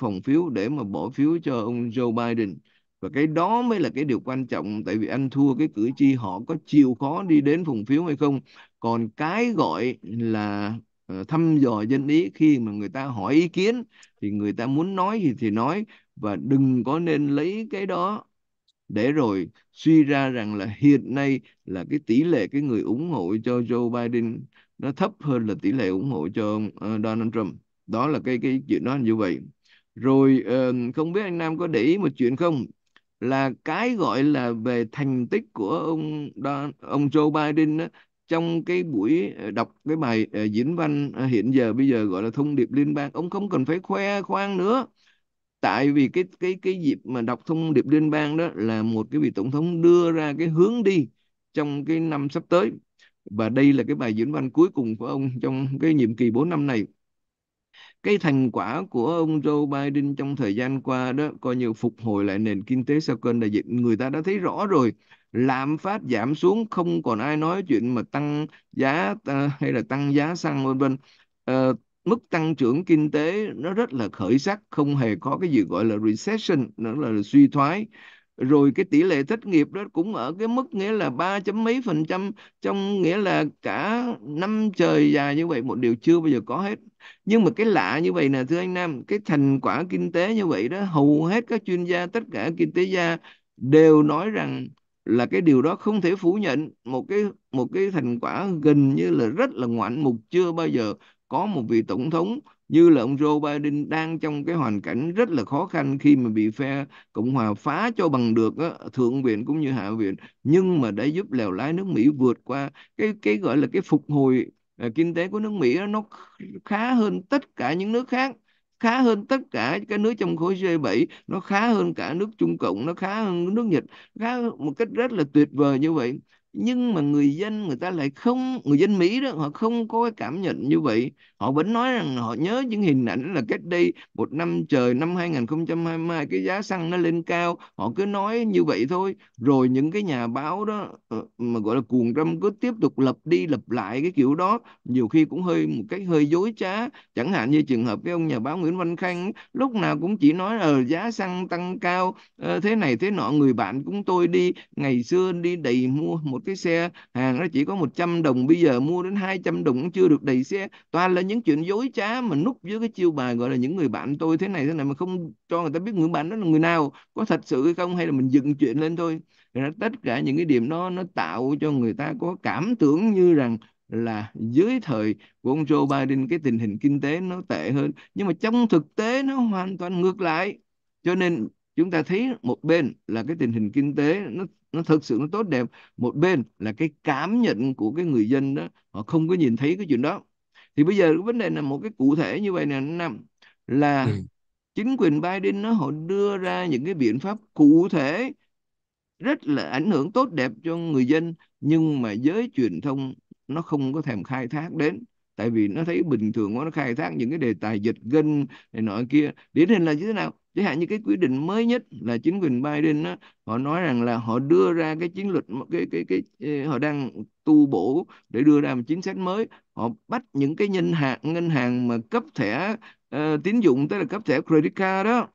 phòng phiếu để mà bỏ phiếu cho ông Joe Biden và cái đó mới là cái điều quan trọng tại vì anh thua cái cử tri họ có chịu khó đi đến phòng phiếu hay không còn cái gọi là ờ, thăm dò dân ý khi mà người ta hỏi ý kiến thì người ta muốn nói gì thì nói và đừng có nên lấy cái đó để rồi suy ra rằng là hiện nay là cái tỷ lệ cái người ủng hộ cho Joe Biden nó thấp hơn là tỷ lệ ủng hộ cho uh, Donald Trump đó là cái cái chuyện đó như vậy rồi ờ, không biết anh Nam có để ý một chuyện không là cái gọi là về thành tích của ông ông Joe Biden đó, trong cái buổi ờ, đọc cái bài ờ, diễn văn ờ, hiện giờ bây giờ gọi là thông điệp liên bang ông không cần phải khoe khoang nữa tại vì cái cái cái dịp mà đọc thông điệp liên bang đó là một cái vị tổng thống đưa ra cái hướng đi trong cái năm sắp tới và đây là cái bài diễn văn cuối cùng của ông trong cái nhiệm kỳ 4 năm này cái thành quả của ông Joe Biden trong thời gian qua đó coi như phục hồi lại nền kinh tế sau cơn đại dịch người ta đã thấy rõ rồi lạm phát giảm xuống không còn ai nói chuyện mà tăng giá uh, hay là tăng giá xăng vân vân uh, mức tăng trưởng kinh tế nó rất là khởi sắc không hề có cái gì gọi là recession nó là suy thoái rồi cái tỷ lệ thất nghiệp đó cũng ở cái mức nghĩa là ba chấm mấy phần trăm trong nghĩa là cả năm trời dài như vậy một điều chưa bao giờ có hết nhưng mà cái lạ như vậy nè thưa anh Nam cái thành quả kinh tế như vậy đó hầu hết các chuyên gia tất cả kinh tế gia đều nói rằng là cái điều đó không thể phủ nhận một cái một cái thành quả gần như là rất là ngoạn mục chưa bao giờ có một vị tổng thống như là ông Joe Biden đang trong cái hoàn cảnh rất là khó khăn khi mà bị phe Cộng hòa phá cho bằng được á, thượng viện cũng như hạ viện nhưng mà đã giúp lèo lái nước Mỹ vượt qua cái cái gọi là cái phục hồi à, kinh tế của nước Mỹ đó, nó khá hơn tất cả những nước khác khá hơn tất cả các nước trong khối G7 nó khá hơn cả nước Trung Cộng nó khá hơn nước Nhật khá một cách rất là tuyệt vời như vậy nhưng mà người dân người ta lại không người dân Mỹ đó họ không có cái cảm nhận như vậy họ vẫn nói rằng họ nhớ những hình ảnh là cách đây một năm trời năm 2022 cái giá xăng nó lên cao họ cứ nói như vậy thôi rồi những cái nhà báo đó ờ, mà gọi là cuồng râm cứ tiếp tục lập đi lập lại cái kiểu đó nhiều khi cũng hơi một cách hơi dối trá chẳng hạn như trường hợp với ông nhà báo Nguyễn Văn Khanh lúc nào cũng chỉ nói là ờ, giá xăng tăng cao ờ, thế này thế nọ người bạn cũng tôi đi ngày xưa đi đầy mua một cái xe hàng nó chỉ có 100 đồng bây giờ mua đến 200 đồng cũng chưa được đầy xe toàn là những chuyện dối trá mà núp dưới cái chiêu bài gọi là những người bạn tôi thế này thế này mà không cho người ta biết người bạn đó là người nào có thật sự hay không hay là mình dựng chuyện lên thôi Rồi tất cả những cái điểm đó nó tạo cho người ta có cảm tưởng như rằng là dưới thời của ông Joe Biden cái tình hình kinh tế nó tệ hơn nhưng mà trong thực tế nó hoàn toàn ngược lại cho nên chúng ta thấy một bên là cái tình hình kinh tế nó nó thực sự nó tốt đẹp một bên là cái cảm nhận của cái người dân đó họ không có nhìn thấy cái chuyện đó thì bây giờ cái vấn đề là một cái cụ thể như vậy này năm là ừ. chính quyền Biden nó họ đưa ra những cái biện pháp cụ thể rất là ảnh hưởng tốt đẹp cho người dân nhưng mà giới truyền thông nó không có thèm khai thác đến tại vì nó thấy bình thường quá nó khai thác những cái đề tài dịch gân này nọ kia điển hình là như thế nào chẳng hạn như cái quyết định mới nhất là chính quyền Biden đó, họ nói rằng là họ đưa ra cái chiến lược cái cái cái ờ, họ đang tu bổ để đưa ra một chính sách mới họ bắt những cái ngân hàng ngân hàng mà cấp thẻ uh, tín dụng tức là cấp thẻ credit card đó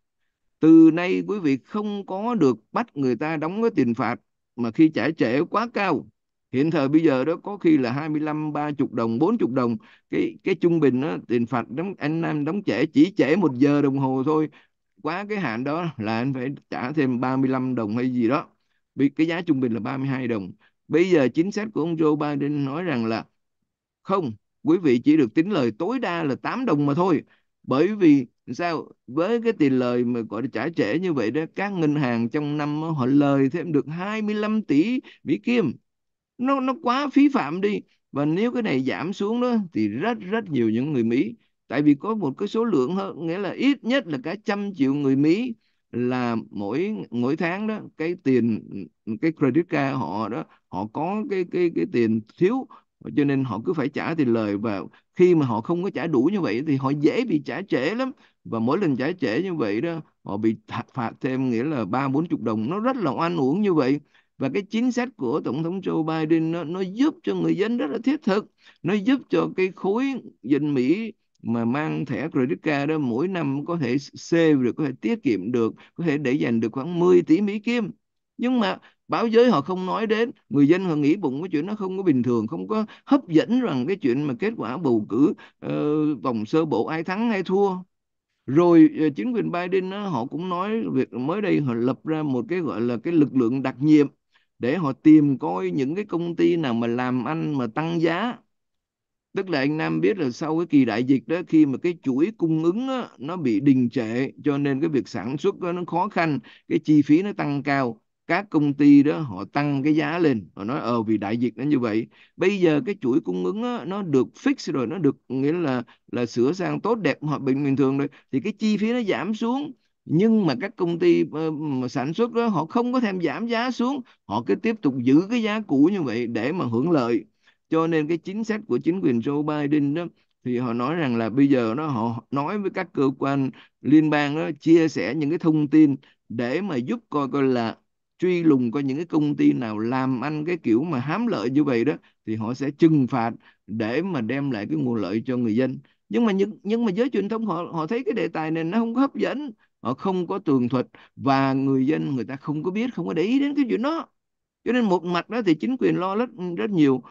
từ nay quý vị không có được bắt người ta đóng cái tiền phạt mà khi trả trễ quá cao hiện thời bây giờ đó có khi là 25 30 đồng 40 đồng cái cái trung bình đó, tiền phạt đóng anh em đóng trễ chỉ trễ một giờ đồng hồ thôi quá cái hạn đó là anh phải trả thêm 35 đồng hay gì đó vì cái giá trung bình là 32 đồng bây giờ chính sách của ông Joe Biden nói rằng là không quý vị chỉ được tính lời tối đa là 8 đồng mà thôi bởi vì sao với cái tiền lời mà gọi là trả trễ như vậy đó các ngân hàng trong năm họ lời thêm được 25 tỷ Mỹ Kim nó nó quá phí phạm đi và nếu cái này giảm xuống đó thì rất rất nhiều những người Mỹ tại vì có một cái số lượng hơn nghĩa là ít nhất là cả trăm triệu người Mỹ là mỗi mỗi tháng đó cái tiền cái credit card họ đó họ có cái cái cái tiền thiếu cho nên họ cứ phải trả tiền lời và khi mà họ không có trả đủ như vậy thì họ dễ bị trả trễ lắm và mỗi lần trả trễ như vậy đó họ bị phạt thêm nghĩa là ba bốn chục đồng nó rất là oan uổng như vậy và cái chính sách của tổng thống Joe Biden nó, nó giúp cho người dân rất là thiết thực nó giúp cho cái khối dân Mỹ mà mang thẻ credit card đó mỗi năm có thể save được có thể tiết kiệm được có thể để dành được khoảng 10 tỷ mỹ kim nhưng mà báo giới họ không nói đến người dân họ nghĩ bụng cái chuyện nó không có bình thường không có hấp dẫn rằng cái chuyện mà kết quả bầu cử uh, vòng sơ bộ ai thắng ai thua rồi ờ, chính quyền Biden đó, họ cũng nói việc mới đây họ lập ra một cái gọi là cái lực lượng đặc nhiệm để họ tìm coi những cái công ty nào mà làm ăn mà tăng giá tức là anh Nam biết là sau cái kỳ đại dịch đó khi mà cái chuỗi cung ứng đó, nó bị đình trệ cho nên cái việc sản xuất đó, nó khó khăn cái chi phí nó tăng cao các công ty đó họ tăng cái giá lên họ nói ờ vì đại dịch nó như vậy bây giờ cái chuỗi cung ứng đó, nó được fix rồi nó được nghĩa là là sửa sang tốt đẹp họ bình bình thường rồi thì cái chi phí nó giảm xuống nhưng mà các công ty ờ, mà sản xuất đó họ không có thèm giảm giá xuống họ cứ tiếp tục giữ cái giá cũ như vậy để mà hưởng lợi cho nên cái chính sách của chính quyền Joe Biden đó thì họ nói rằng là bây giờ nó họ nói với các cơ quan liên bang đó chia sẻ những cái thông tin để mà giúp coi coi là truy lùng coi những cái công ty nào làm ăn cái kiểu mà hám lợi như vậy đó thì họ sẽ trừng phạt để mà đem lại cái nguồn lợi cho người dân nhưng mà nhưng, nhưng mà giới truyền thông họ họ thấy cái đề tài này nó không có hấp dẫn họ không có tường thuật và người dân người ta không có biết không có để ý đến cái chuyện đó cho nên một mặt đó thì chính quyền lo rất rất nhiều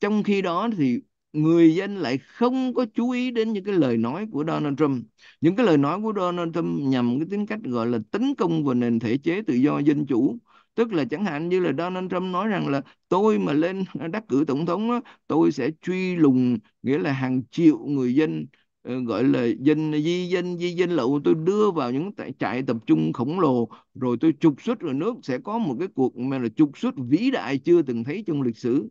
trong khi đó thì người dân lại không có chú ý đến những cái lời nói của Donald Trump. Những cái lời nói của Donald Trump nhằm cái tính cách gọi là tấn công vào nền thể chế tự do dân chủ. Tức là chẳng hạn như là Donald Trump nói rằng là tôi mà lên đắc cử tổng thống đó, tôi sẽ truy lùng nghĩa là hàng triệu người dân ờ, gọi là dân di dân di dân lậu tôi đưa vào những tại trại tập trung khổng lồ rồi tôi trục xuất rồi nước sẽ có một cái cuộc mà là trục xuất vĩ đại chưa từng thấy trong lịch sử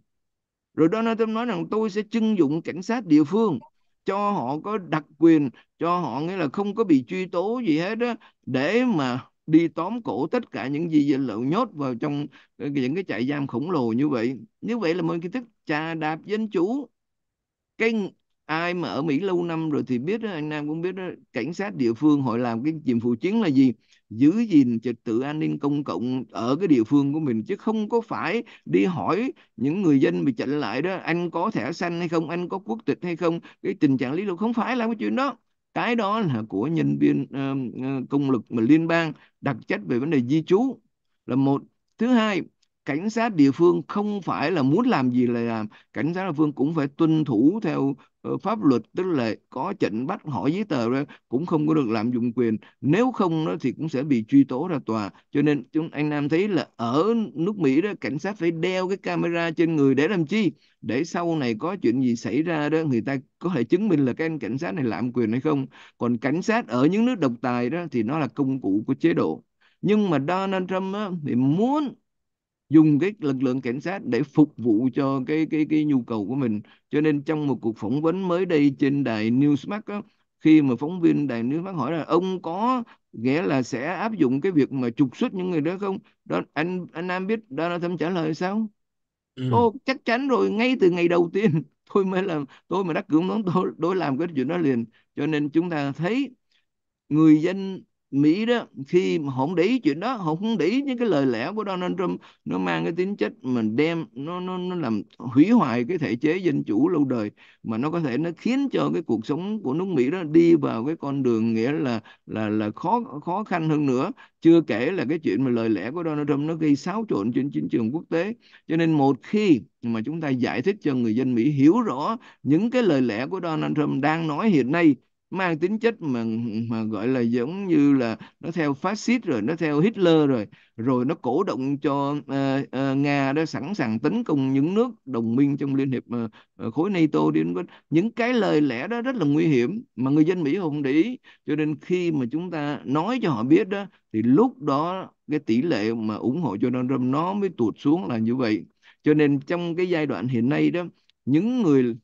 rồi Donald Trump nói rằng tôi sẽ trưng dụng cảnh sát địa phương cho họ có đặc quyền cho họ nghĩa là không có bị truy tố gì hết đó để mà đi tóm cổ tất cả những gì dân lậu nhốt vào trong những cái trại giam khổng lồ như vậy như vậy là một cái thức trà đạp dân chủ cái ai mà ở Mỹ lâu năm rồi thì biết đó, anh Nam cũng biết đó, cảnh sát địa phương họ làm cái nhiệm vụ chính là gì giữ gìn trật tự an ninh công cộng ở cái địa phương của mình chứ không có phải đi hỏi những người dân bị chặn lại đó anh có thẻ xanh hay không anh có quốc tịch hay không cái tình trạng lý luận không phải là cái chuyện đó cái đó là của nhân viên uh, công lực mà liên bang đặc trách về vấn đề di trú là một thứ hai cảnh sát địa phương không phải là muốn làm gì là làm cảnh sát địa phương cũng phải tuân thủ theo ờ, pháp luật tức là có trận bắt hỏi giấy tờ ra cũng không có được lạm dụng quyền nếu không nó thì cũng sẽ bị truy tố ra tòa cho nên chúng anh nam thấy là ở nước mỹ đó cảnh sát phải đeo cái camera trên người để làm chi để sau này có chuyện gì xảy ra đó người ta có thể chứng minh là cái anh cảnh sát này lạm quyền hay không còn cảnh sát ở những nước độc tài đó thì nó là công cụ của chế độ nhưng mà Donald Trump á, thì muốn dùng cái lực lượng cảnh sát để phục vụ cho cái cái cái nhu cầu của mình cho nên trong một cuộc phỏng vấn mới đây trên đài Newsmax á, khi mà phóng viên đài Newsmax hỏi là ông có nghĩa là sẽ áp dụng cái việc mà trục xuất những người đó không đó anh anh Nam biết đó Donald Trump trả lời sao ừ. Ô, chắc chắn rồi ngay từ ngày đầu tiên tôi mới làm tôi mà đắc cử ông tôi tôi làm cái chuyện đó liền cho nên chúng ta thấy người dân Mỹ đó khi ừ. mà không để ý chuyện đó họ không để ý những cái lời lẽ của Donald Trump nó mang cái tính chất mình đem nó nó nó làm hủy hoại cái thể chế dân chủ lâu đời mà nó có thể nó khiến cho cái cuộc sống của nước Mỹ đó đi vào cái con đường nghĩa là là là khó khó khăn hơn nữa chưa kể là cái chuyện mà lời lẽ của Donald Trump nó gây xáo trộn trên chính trường quốc tế cho nên một khi mà chúng ta giải thích cho người dân Mỹ hiểu rõ những cái lời lẽ của Donald Trump đang nói hiện nay mang tính chất mà mà gọi là giống như là nó theo phát xít rồi nó theo Hitler rồi rồi nó cổ động cho uh, uh, Nga đó sẵn sàng tấn công những nước đồng minh trong liên hiệp uh, khối NATO đi những cái lời lẽ đó rất là nguy hiểm mà người dân Mỹ không để ý cho nên khi mà chúng ta nói cho họ biết đó thì lúc đó cái tỷ lệ mà ủng hộ cho Donald Trump nó mới tụt xuống là như vậy cho nên trong cái giai đoạn hiện nay đó những người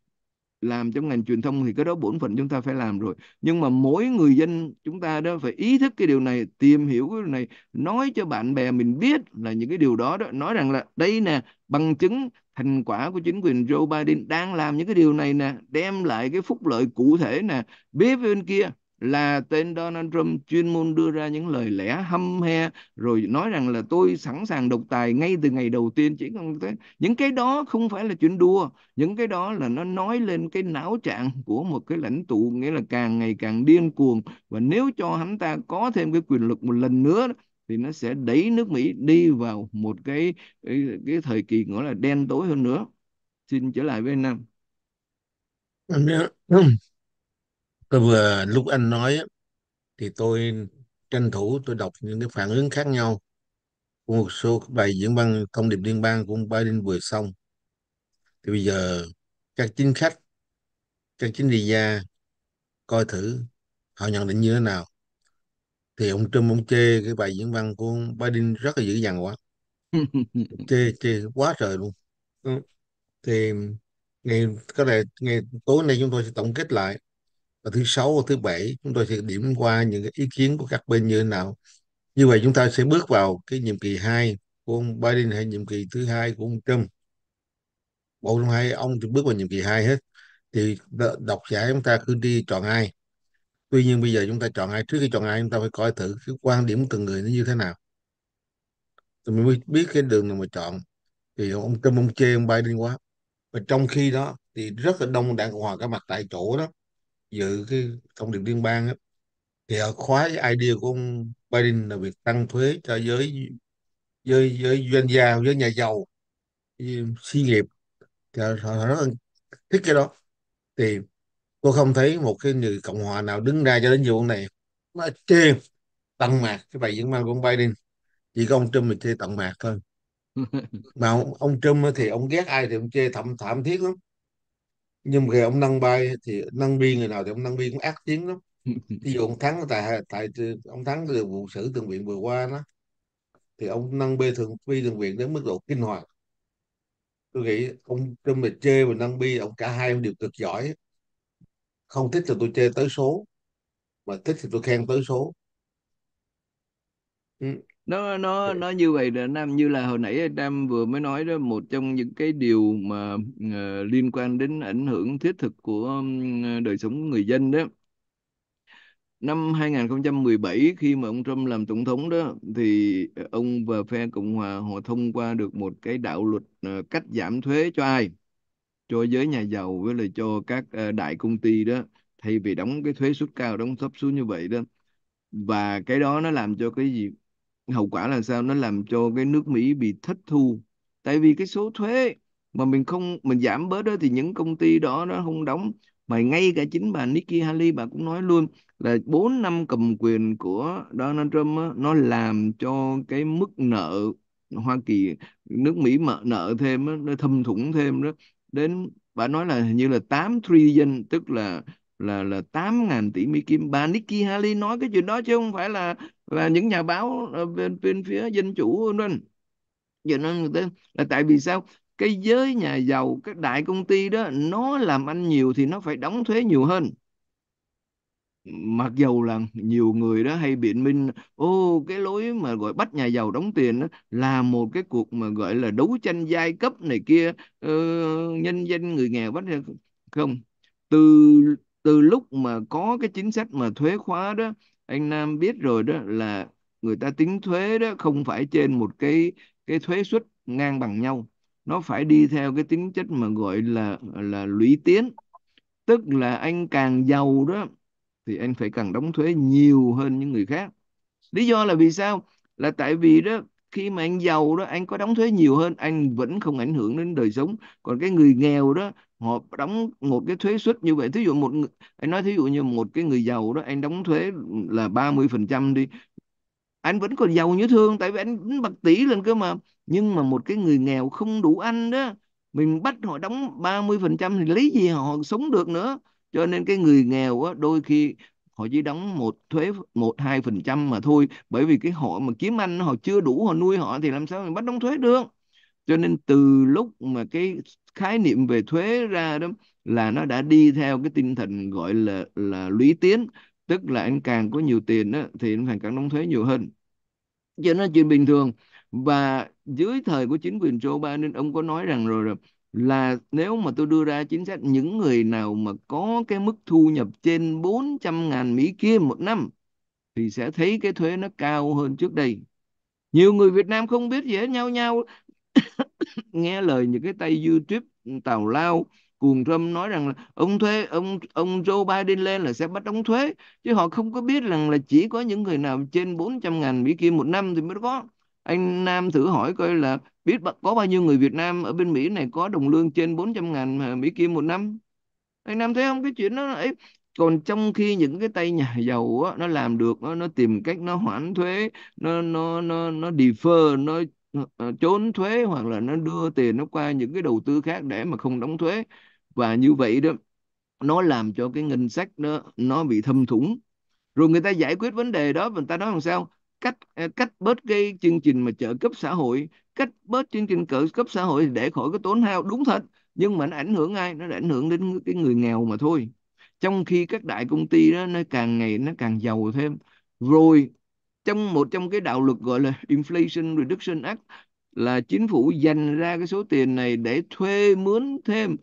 làm trong ngành truyền thông thì cái đó bổn phận chúng ta phải làm rồi nhưng mà mỗi người dân chúng ta đó phải ý thức cái điều này tìm hiểu cái điều này nói cho bạn bè mình biết là những cái điều đó đó nói rằng là đây nè bằng chứng thành quả của chính quyền Joe Biden đang làm những cái điều này nè đem lại cái phúc lợi cụ thể nè bế bên kia là tên Donald Trump chuyên môn đưa ra những lời lẽ hâm he rồi nói rằng là tôi sẵn sàng độc tài ngay từ ngày đầu tiên chỉ không thế những cái đó không phải là chuyện đùa những cái đó là nó nói lên cái não trạng của một cái lãnh tụ nghĩa là càng ngày càng điên cuồng và nếu cho hắn ta có thêm cái quyền lực một lần nữa thì nó sẽ đẩy nước Mỹ đi vào một cái cái, cái thời kỳ gọi là đen tối hơn nữa xin trở lại với Nam tôi vừa lúc anh nói thì tôi tranh thủ tôi đọc những cái phản ứng khác nhau của một số bài diễn văn thông điệp liên bang của ông Biden vừa xong thì bây giờ các chính khách các chính trị gia coi thử họ nhận định như thế nào thì ông Trump ông chê cái bài diễn văn của ông Biden rất là dữ dằn quá chê chê quá trời luôn thì ngày có lẽ ngày tối nay chúng tôi sẽ tổng kết lại và thứ sáu và thứ bảy chúng tôi sẽ điểm qua những cái ý kiến của các bên như thế nào như vậy chúng ta sẽ bước vào cái nhiệm kỳ 2 của ông Biden hay nhiệm kỳ thứ hai của ông Trump bộ trong hai ông thì bước vào nhiệm kỳ hai hết thì đọc giả chúng ta cứ đi chọn ai tuy nhiên bây giờ chúng ta chọn ai trước khi chọn ai chúng ta phải coi thử cái quan điểm của từng người nó như thế nào thì mình mới biết cái đường nào mà chọn thì ông Trump ông chê ông Biden quá và trong khi đó thì rất là đông đảng cộng hòa có mặt tại chỗ đó dự cái thông điệp liên bang á thì họ khóa cái idea của ông Biden là việc tăng thuế cho giới giới giới doanh gia giới nhà giàu xí nghiệp thì họ, họ rất thích cái đó thì tôi không thấy một cái người cộng hòa nào đứng ra cho đến vụ này mà chê tận mạc cái bài diễn văn của ông Biden chỉ có ông Trump mình chê tận mạc thôi mà ông, ông Trump thì ông ghét ai thì ông chê thậm thảm thiết lắm nhưng mà khi ông Năng Bay thì Năng Bi người nào thì ông Năng Bi cũng ác chiến lắm ví dụ ông thắng tại tại ông thắng từ vụ xử thượng viện vừa qua đó thì ông Năng Bi thượng Bi thượng viện đến mức độ kinh hoàng tôi nghĩ ông trong mà chê và Năng Bi ông cả hai ông đều cực giỏi không thích thì tôi chê tới số mà thích thì tôi khen tới số ừ nó nó dạ. nó như vậy là nam như là hồi nãy nam vừa mới nói đó một trong những cái điều mà uh, liên quan đến ảnh hưởng thiết thực của uh, đời sống người dân đó năm 2017 khi mà ông Trump làm tổng thống đó thì ông và phe Cộng hòa họ thông qua được một cái đạo luật uh, ờ, cắt giảm thuế cho ai cho giới nhà giàu với lại cho các uh, đại công ty đó thay vì đóng cái thuế suất cao đóng thấp xuống như vậy đó và cái đó nó làm cho cái gì hậu quả là sao nó làm cho cái nước Mỹ bị thất thu tại vì cái số thuế mà mình không mình giảm bớt đó thì những công ty đó nó không đóng mà ngay cả chính bà Nikki Haley bà cũng nói luôn là 4 năm cầm quyền của Donald Trump đó, nó làm cho cái mức nợ Hoa Kỳ nước Mỹ mà nợ thêm đó, nó thâm thủng thêm đó đến bà nói là hình như là 8 trillion tức là là là 8 ngàn tỷ Mỹ kim bà Nikki Haley nói cái chuyện đó chứ không phải là và những nhà báo bên bên phía dân chủ nên giờ nên người ta là tại vì sao cái giới nhà giàu các đại công ty đó nó làm ăn nhiều thì nó phải đóng thuế nhiều hơn mặc dầu là nhiều người đó hay biện minh ô cái lối mà gọi bắt nhà giàu đóng tiền đó là một cái cuộc mà gọi là đấu tranh giai cấp này kia ờ, nhân danh người nghèo bắt không từ từ lúc mà có cái chính sách mà thuế khóa đó anh Nam biết rồi đó là người ta tính thuế đó không phải trên một cái cái thuế suất ngang bằng nhau nó phải đi theo cái tính chất mà gọi là là lũy tiến tức là anh càng giàu đó thì anh phải càng đóng thuế nhiều hơn những người khác lý do là vì sao là tại vì đó khi mà anh giàu đó anh có đóng thuế nhiều hơn anh vẫn không ảnh hưởng đến đời sống còn cái người nghèo đó họ đóng một cái thuế suất như vậy thí dụ một anh nói thí dụ như một cái người giàu đó anh đóng thuế là 30% đi anh vẫn còn giàu như thương tại vì anh vẫn bạc tỷ lên cơ mà nhưng mà một cái người nghèo không đủ ăn đó mình bắt họ đóng 30% thì lấy gì họ sống được nữa cho nên cái người nghèo á, đôi khi họ chỉ đóng một thuế một hai phần trăm mà thôi bởi vì cái họ mà kiếm ăn họ chưa đủ họ nuôi họ thì làm sao mình bắt đóng thuế được cho nên từ lúc mà cái khái niệm về thuế ra đó là nó đã đi theo cái tinh thần gọi là là lũy tiến tức là anh càng có nhiều tiền đó, thì anh phải càng đóng thuế nhiều hơn cho nên chuyện bình thường và dưới thời của chính quyền Joe Biden ông có nói rằng rồi, rồi là nếu mà tôi đưa ra chính sách những người nào mà có cái mức thu nhập trên 400 ngàn Mỹ Kim một năm thì sẽ thấy cái thuế nó cao hơn trước đây. Nhiều người Việt Nam không biết gì hết nhau nhau nghe lời những cái tay YouTube tào lao cuồng Trump nói rằng là ông thuế ông ông Joe Biden lên là sẽ bắt đóng thuế chứ họ không có biết rằng là chỉ có những người nào trên 400 ngàn Mỹ Kim một năm thì mới có anh Nam thử hỏi coi là biết có bao nhiêu người Việt Nam ở bên Mỹ này có đồng lương trên 400 ngàn Mỹ Kim một năm anh Nam thấy không cái chuyện đó ấy còn trong khi những cái tay nhà giàu á, nó làm được nó, nó tìm cách nó hoãn thuế nó nó nó nó defer nó ờ, trốn thuế hoặc là nó đưa tiền nó qua những cái đầu tư khác để mà không đóng thuế và như vậy đó nó làm cho cái ngân sách nó nó bị thâm thủng rồi người ta giải quyết vấn đề đó người ta nói làm sao cách ờ, cách bớt cái chương trình mà trợ cấp xã hội cách bớt chương trình trợ cấp xã hội để khỏi cái tốn hao đúng thật nhưng mà nó ảnh hưởng ai nó ảnh hưởng đến cái người nghèo mà thôi trong khi các đại công ty đó nó càng ngày nó càng giàu thêm rồi trong một trong cái đạo luật gọi là Inflation Reduction Act là chính phủ dành ra cái số tiền này để thuê mướn thêm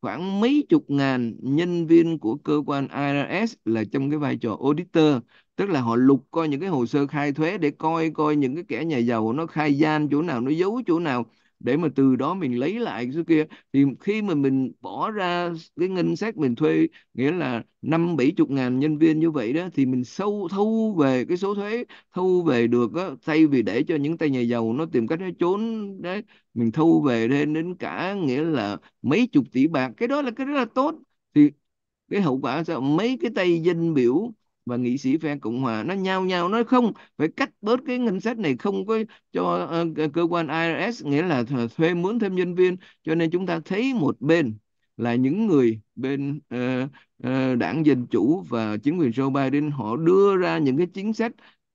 khoảng mấy chục ngàn nhân viên của cơ quan IRS là trong cái vai trò auditor tức là họ lục coi những cái hồ sơ khai thuế để coi coi những cái kẻ nhà giàu nó khai gian chỗ nào nó giấu chỗ nào để mà từ đó mình lấy lại cái kia thì khi mà mình bỏ ra cái ngân sách mình thuê nghĩa là năm bảy chục ngàn nhân viên như vậy đó thì mình sâu thu về cái số thuế thu về được á thay vì để cho những tay nhà giàu nó tìm cách nó trốn đấy mình thu về lên đến cả nghĩa là mấy chục tỷ bạc cái đó là cái rất là tốt thì cái hậu quả sao mấy cái tay dân biểu và nghị sĩ phe cộng hòa nó nhao nhao nói không phải cắt bớt cái ngân sách này không có cho uh, cơ quan IRS nghĩa là thuê mướn thêm nhân viên cho nên chúng ta thấy một bên là những người bên uh, uh, đảng dân chủ và chính quyền Joe Biden họ đưa ra những cái chính sách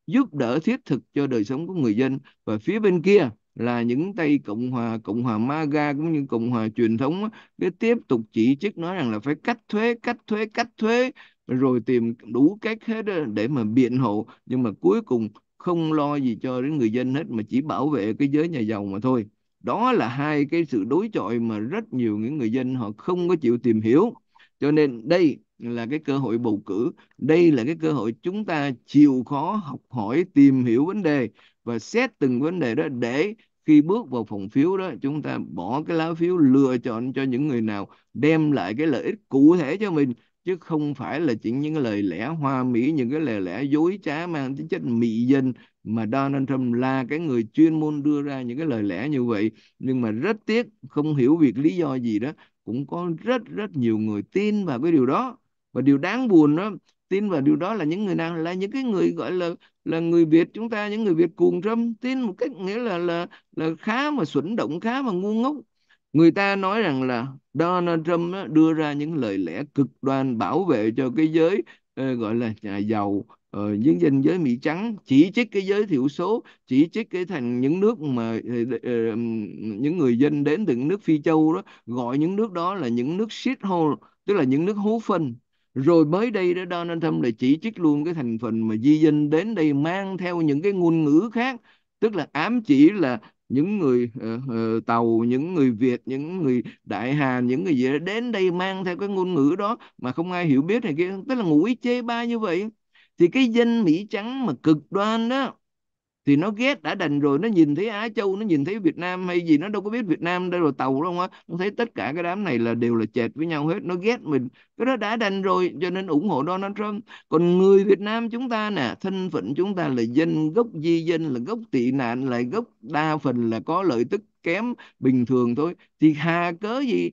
giúp đỡ thiết thực cho đời sống của người dân và phía bên kia là những tay cộng hòa cộng hòa MAGA cũng như cộng hòa truyền thống cái tiếp tục chỉ trích nói rằng là phải cắt thuế cắt thuế cắt thuế rồi tìm đủ cách hết để mà biện hộ nhưng mà cuối cùng không lo gì cho đến người dân hết mà chỉ bảo vệ cái giới nhà giàu mà thôi đó là hai cái sự đối chọi mà rất nhiều những người dân họ không có chịu tìm hiểu cho nên đây là cái cơ hội bầu cử đây là cái cơ hội chúng ta chịu khó học hỏi tìm hiểu vấn đề và xét từng vấn đề đó để khi bước vào phòng phiếu đó chúng ta bỏ cái lá phiếu lựa chọn cho những người nào đem lại cái lợi ích cụ thể cho mình chứ không phải là chỉ những cái lời lẽ hoa mỹ những cái lời lẽ dối trá mang tính chất mị dân mà Donald Trump là cái người chuyên môn đưa ra những cái lời lẽ như vậy nhưng mà rất tiếc không hiểu việc lý do gì đó cũng có rất rất nhiều người tin vào cái điều đó và điều đáng buồn đó tin vào điều đó là những người nào là những cái người gọi là là người Việt chúng ta những người Việt cuồng Trump tin một cách nghĩa là là là khá mà xuẩn động khá mà ngu ngốc người ta nói rằng là Donald Trump đưa ra những lời lẽ cực đoan bảo vệ cho cái giới ờ, gọi là nhà giàu những ờ, danh giới Mỹ trắng chỉ trích cái giới thiểu số chỉ trích cái thành những nước mà ờ, những người dân đến từ nước Phi Châu đó gọi những nước đó là những nước shit hole tức là những nước hú phân rồi mới đây đó Donald Trump lại chỉ trích luôn cái thành phần mà di dân đến đây mang theo những cái ngôn ngữ khác tức là ám chỉ là những người uh, tàu những người việt những người đại hàn những người gì đó đến đây mang theo cái ngôn ngữ đó mà không ai hiểu biết này kia tức là ngụy chê ba như vậy thì cái dân mỹ trắng mà cực đoan đó thì nó ghét đã đành rồi nó nhìn thấy Á Châu nó nhìn thấy Việt Nam hay gì nó đâu có biết Việt Nam đây rồi tàu đâu á nó thấy tất cả cái đám này là đều là chệt với nhau hết nó ghét mình cái đó đã đành rồi cho nên ủng hộ Donald Trump còn người Việt Nam chúng ta nè thân phận chúng ta là dân gốc di dân là gốc tị nạn là gốc đa phần là có lợi tức kém bình thường thôi thì hà cớ gì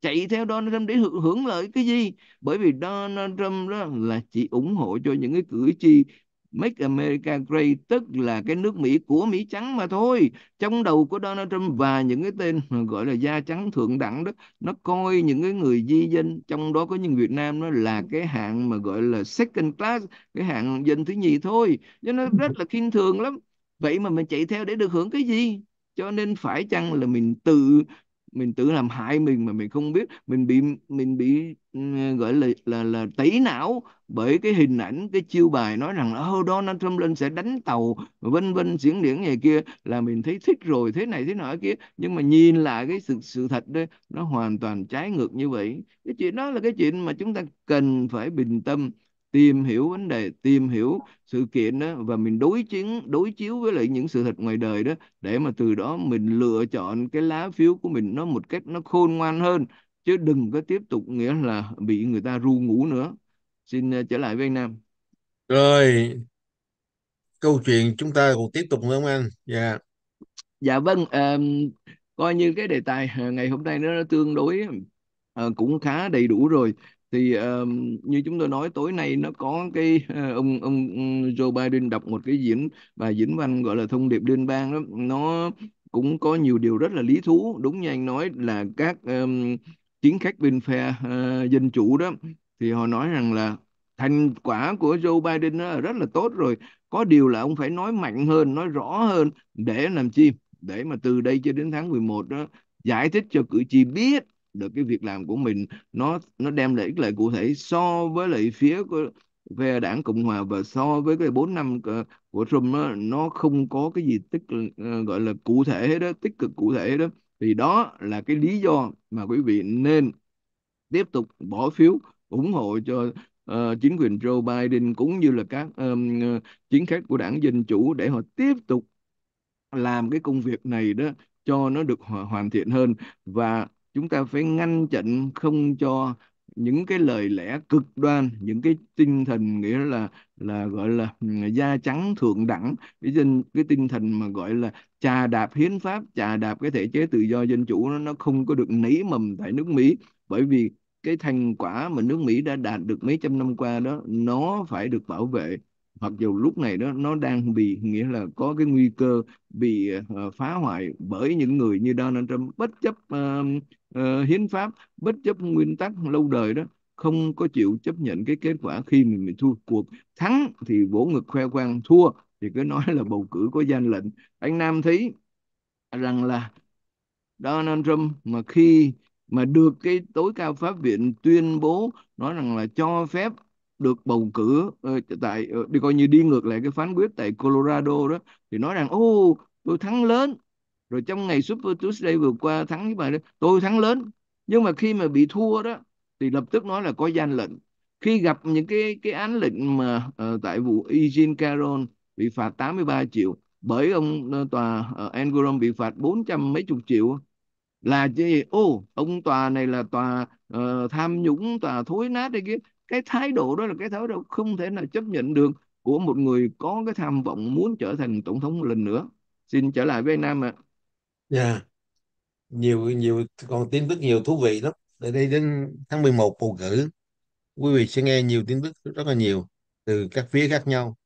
chạy theo Donald Trump để hưởng lợi cái gì bởi vì Donald Trump đó là chỉ ủng hộ cho những cái cử tri Make America Great tức là cái nước Mỹ của Mỹ trắng mà thôi. Trong đầu của Donald Trump và những cái tên gọi là da trắng thượng đẳng đó, nó coi những cái người di dân trong đó có những Việt Nam nó là cái hạng mà gọi là second class, cái hạng dân thứ nhì thôi. Cho nó rất là khinh thường lắm. Vậy mà mình chạy theo để được hưởng cái gì? Cho nên phải chăng là mình tự mình tự làm hại mình mà mình không biết mình bị mình bị ừ, gọi là là là tẩy não bởi cái hình ảnh cái chiêu bài nói rằng là oh, Donald Trump lên sẽ đánh tàu vân vân diễn điển này kia là mình thấy thích rồi thế này thế nọ kia nhưng mà nhìn lại cái sự sự thật đấy nó hoàn toàn trái ngược như vậy cái chuyện đó là cái chuyện mà chúng ta cần phải bình tâm tìm hiểu vấn đề tìm hiểu sự kiện đó và mình đối chứng đối chiếu với lại những sự thật ngoài đời đó để mà từ đó mình lựa chọn cái lá phiếu của mình nó một cách nó khôn ngoan hơn chứ đừng có tiếp tục nghĩa là bị người ta ru ngủ nữa xin ờ, trở lại với anh Nam rồi câu chuyện chúng ta còn tiếp tục nữa không anh dạ yeah. dạ vâng um, coi như cái đề tài ờ, ngày hôm nay nó tương đối uh, cũng khá đầy đủ rồi thì uh, như chúng tôi nói tối nay nó có cái uh, ông ông Joe Biden đọc một cái diễn bài diễn văn gọi là thông điệp liên bang đó nó cũng có nhiều điều rất là lý thú đúng như anh nói là các um, chiến khách bên phe uh, dân chủ đó thì họ nói rằng là thành quả của Joe Biden đó rất là tốt rồi có điều là ông phải nói mạnh hơn nói rõ hơn để làm chi để mà từ đây cho đến tháng 11 đó giải thích cho cử tri biết được cái việc làm của mình nó nó đem lại ích lợi cụ thể so với lại phía của về đảng cộng hòa và so với cái bốn năm của Trump nó nó không có cái gì tích ờ, gọi là cụ thể đó tích cực cụ thể đó thì đó là cái lý do mà quý vị nên tiếp tục bỏ phiếu ủng hộ cho uh, chính quyền Joe Biden cũng như là các um, chính khách của đảng dân chủ để họ tiếp tục làm cái công việc này đó cho nó được hoàn thiện hơn và chúng ta phải ngăn chặn không cho những cái lời lẽ cực đoan những cái tinh thần nghĩa là là gọi là ừ, da trắng thượng đẳng cái dân cái tinh thần mà gọi là trà đạp hiến pháp trà đạp cái thể chế tự do dân chủ nó nó không có được nảy mầm tại nước Mỹ bởi vì cái thành quả mà nước Mỹ đã đạt được mấy trăm năm qua đó nó phải được bảo vệ mặc dù lúc này đó nó đang bị nghĩa là có cái nguy cơ bị uh, phá hoại bởi những người như Donald Trump bất chấp uh, uh, hiến pháp bất chấp nguyên tắc lâu đời đó không có chịu chấp nhận cái kết quả khi mình, mình thua cuộc thắng thì vỗ ngực khoe khoang thua thì cứ nói là bầu cử có gian lệnh anh Nam thấy rằng là Donald Trump mà khi mà được cái tối cao pháp viện tuyên bố nói rằng là cho phép được bầu cử uh, tại uh, đi coi như đi ngược lại cái phán quyết tại Colorado đó thì nói rằng ô oh, tôi thắng lớn rồi trong ngày Super Tuesday vừa qua thắng với bà tôi thắng lớn nhưng mà khi mà bị thua đó thì lập tức nói là có gian lệnh khi gặp những cái cái án lệnh mà uh, tại vụ Eugene Caron bị phạt 83 triệu bởi ông tòa uh, Engoron bị phạt 400 mấy chục triệu là gì ô oh, ông tòa này là tòa uh, tham nhũng tòa thối nát đây kia cái thái độ đó là cái thái độ không thể nào chấp nhận được của một người có cái tham vọng muốn trở thành tổng thống một lần nữa xin trở lại với anh Nam ạ à. Dạ. yeah. nhiều nhiều còn tin tức nhiều thú vị lắm từ đây đến tháng 11 bầu cử quý vị sẽ nghe nhiều tin tức rất là nhiều từ các phía khác nhau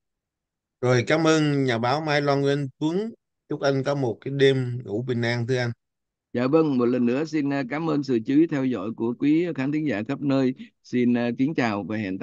rồi cảm ơn nhà báo Mai Loan Anh Tuấn chúc anh có một cái đêm ngủ bình an thưa anh Dạ vâng, một lần nữa xin à, cảm ơn sự chú ý theo dõi của quý khán thính giả khắp nơi. Xin à, kính chào và hẹn tái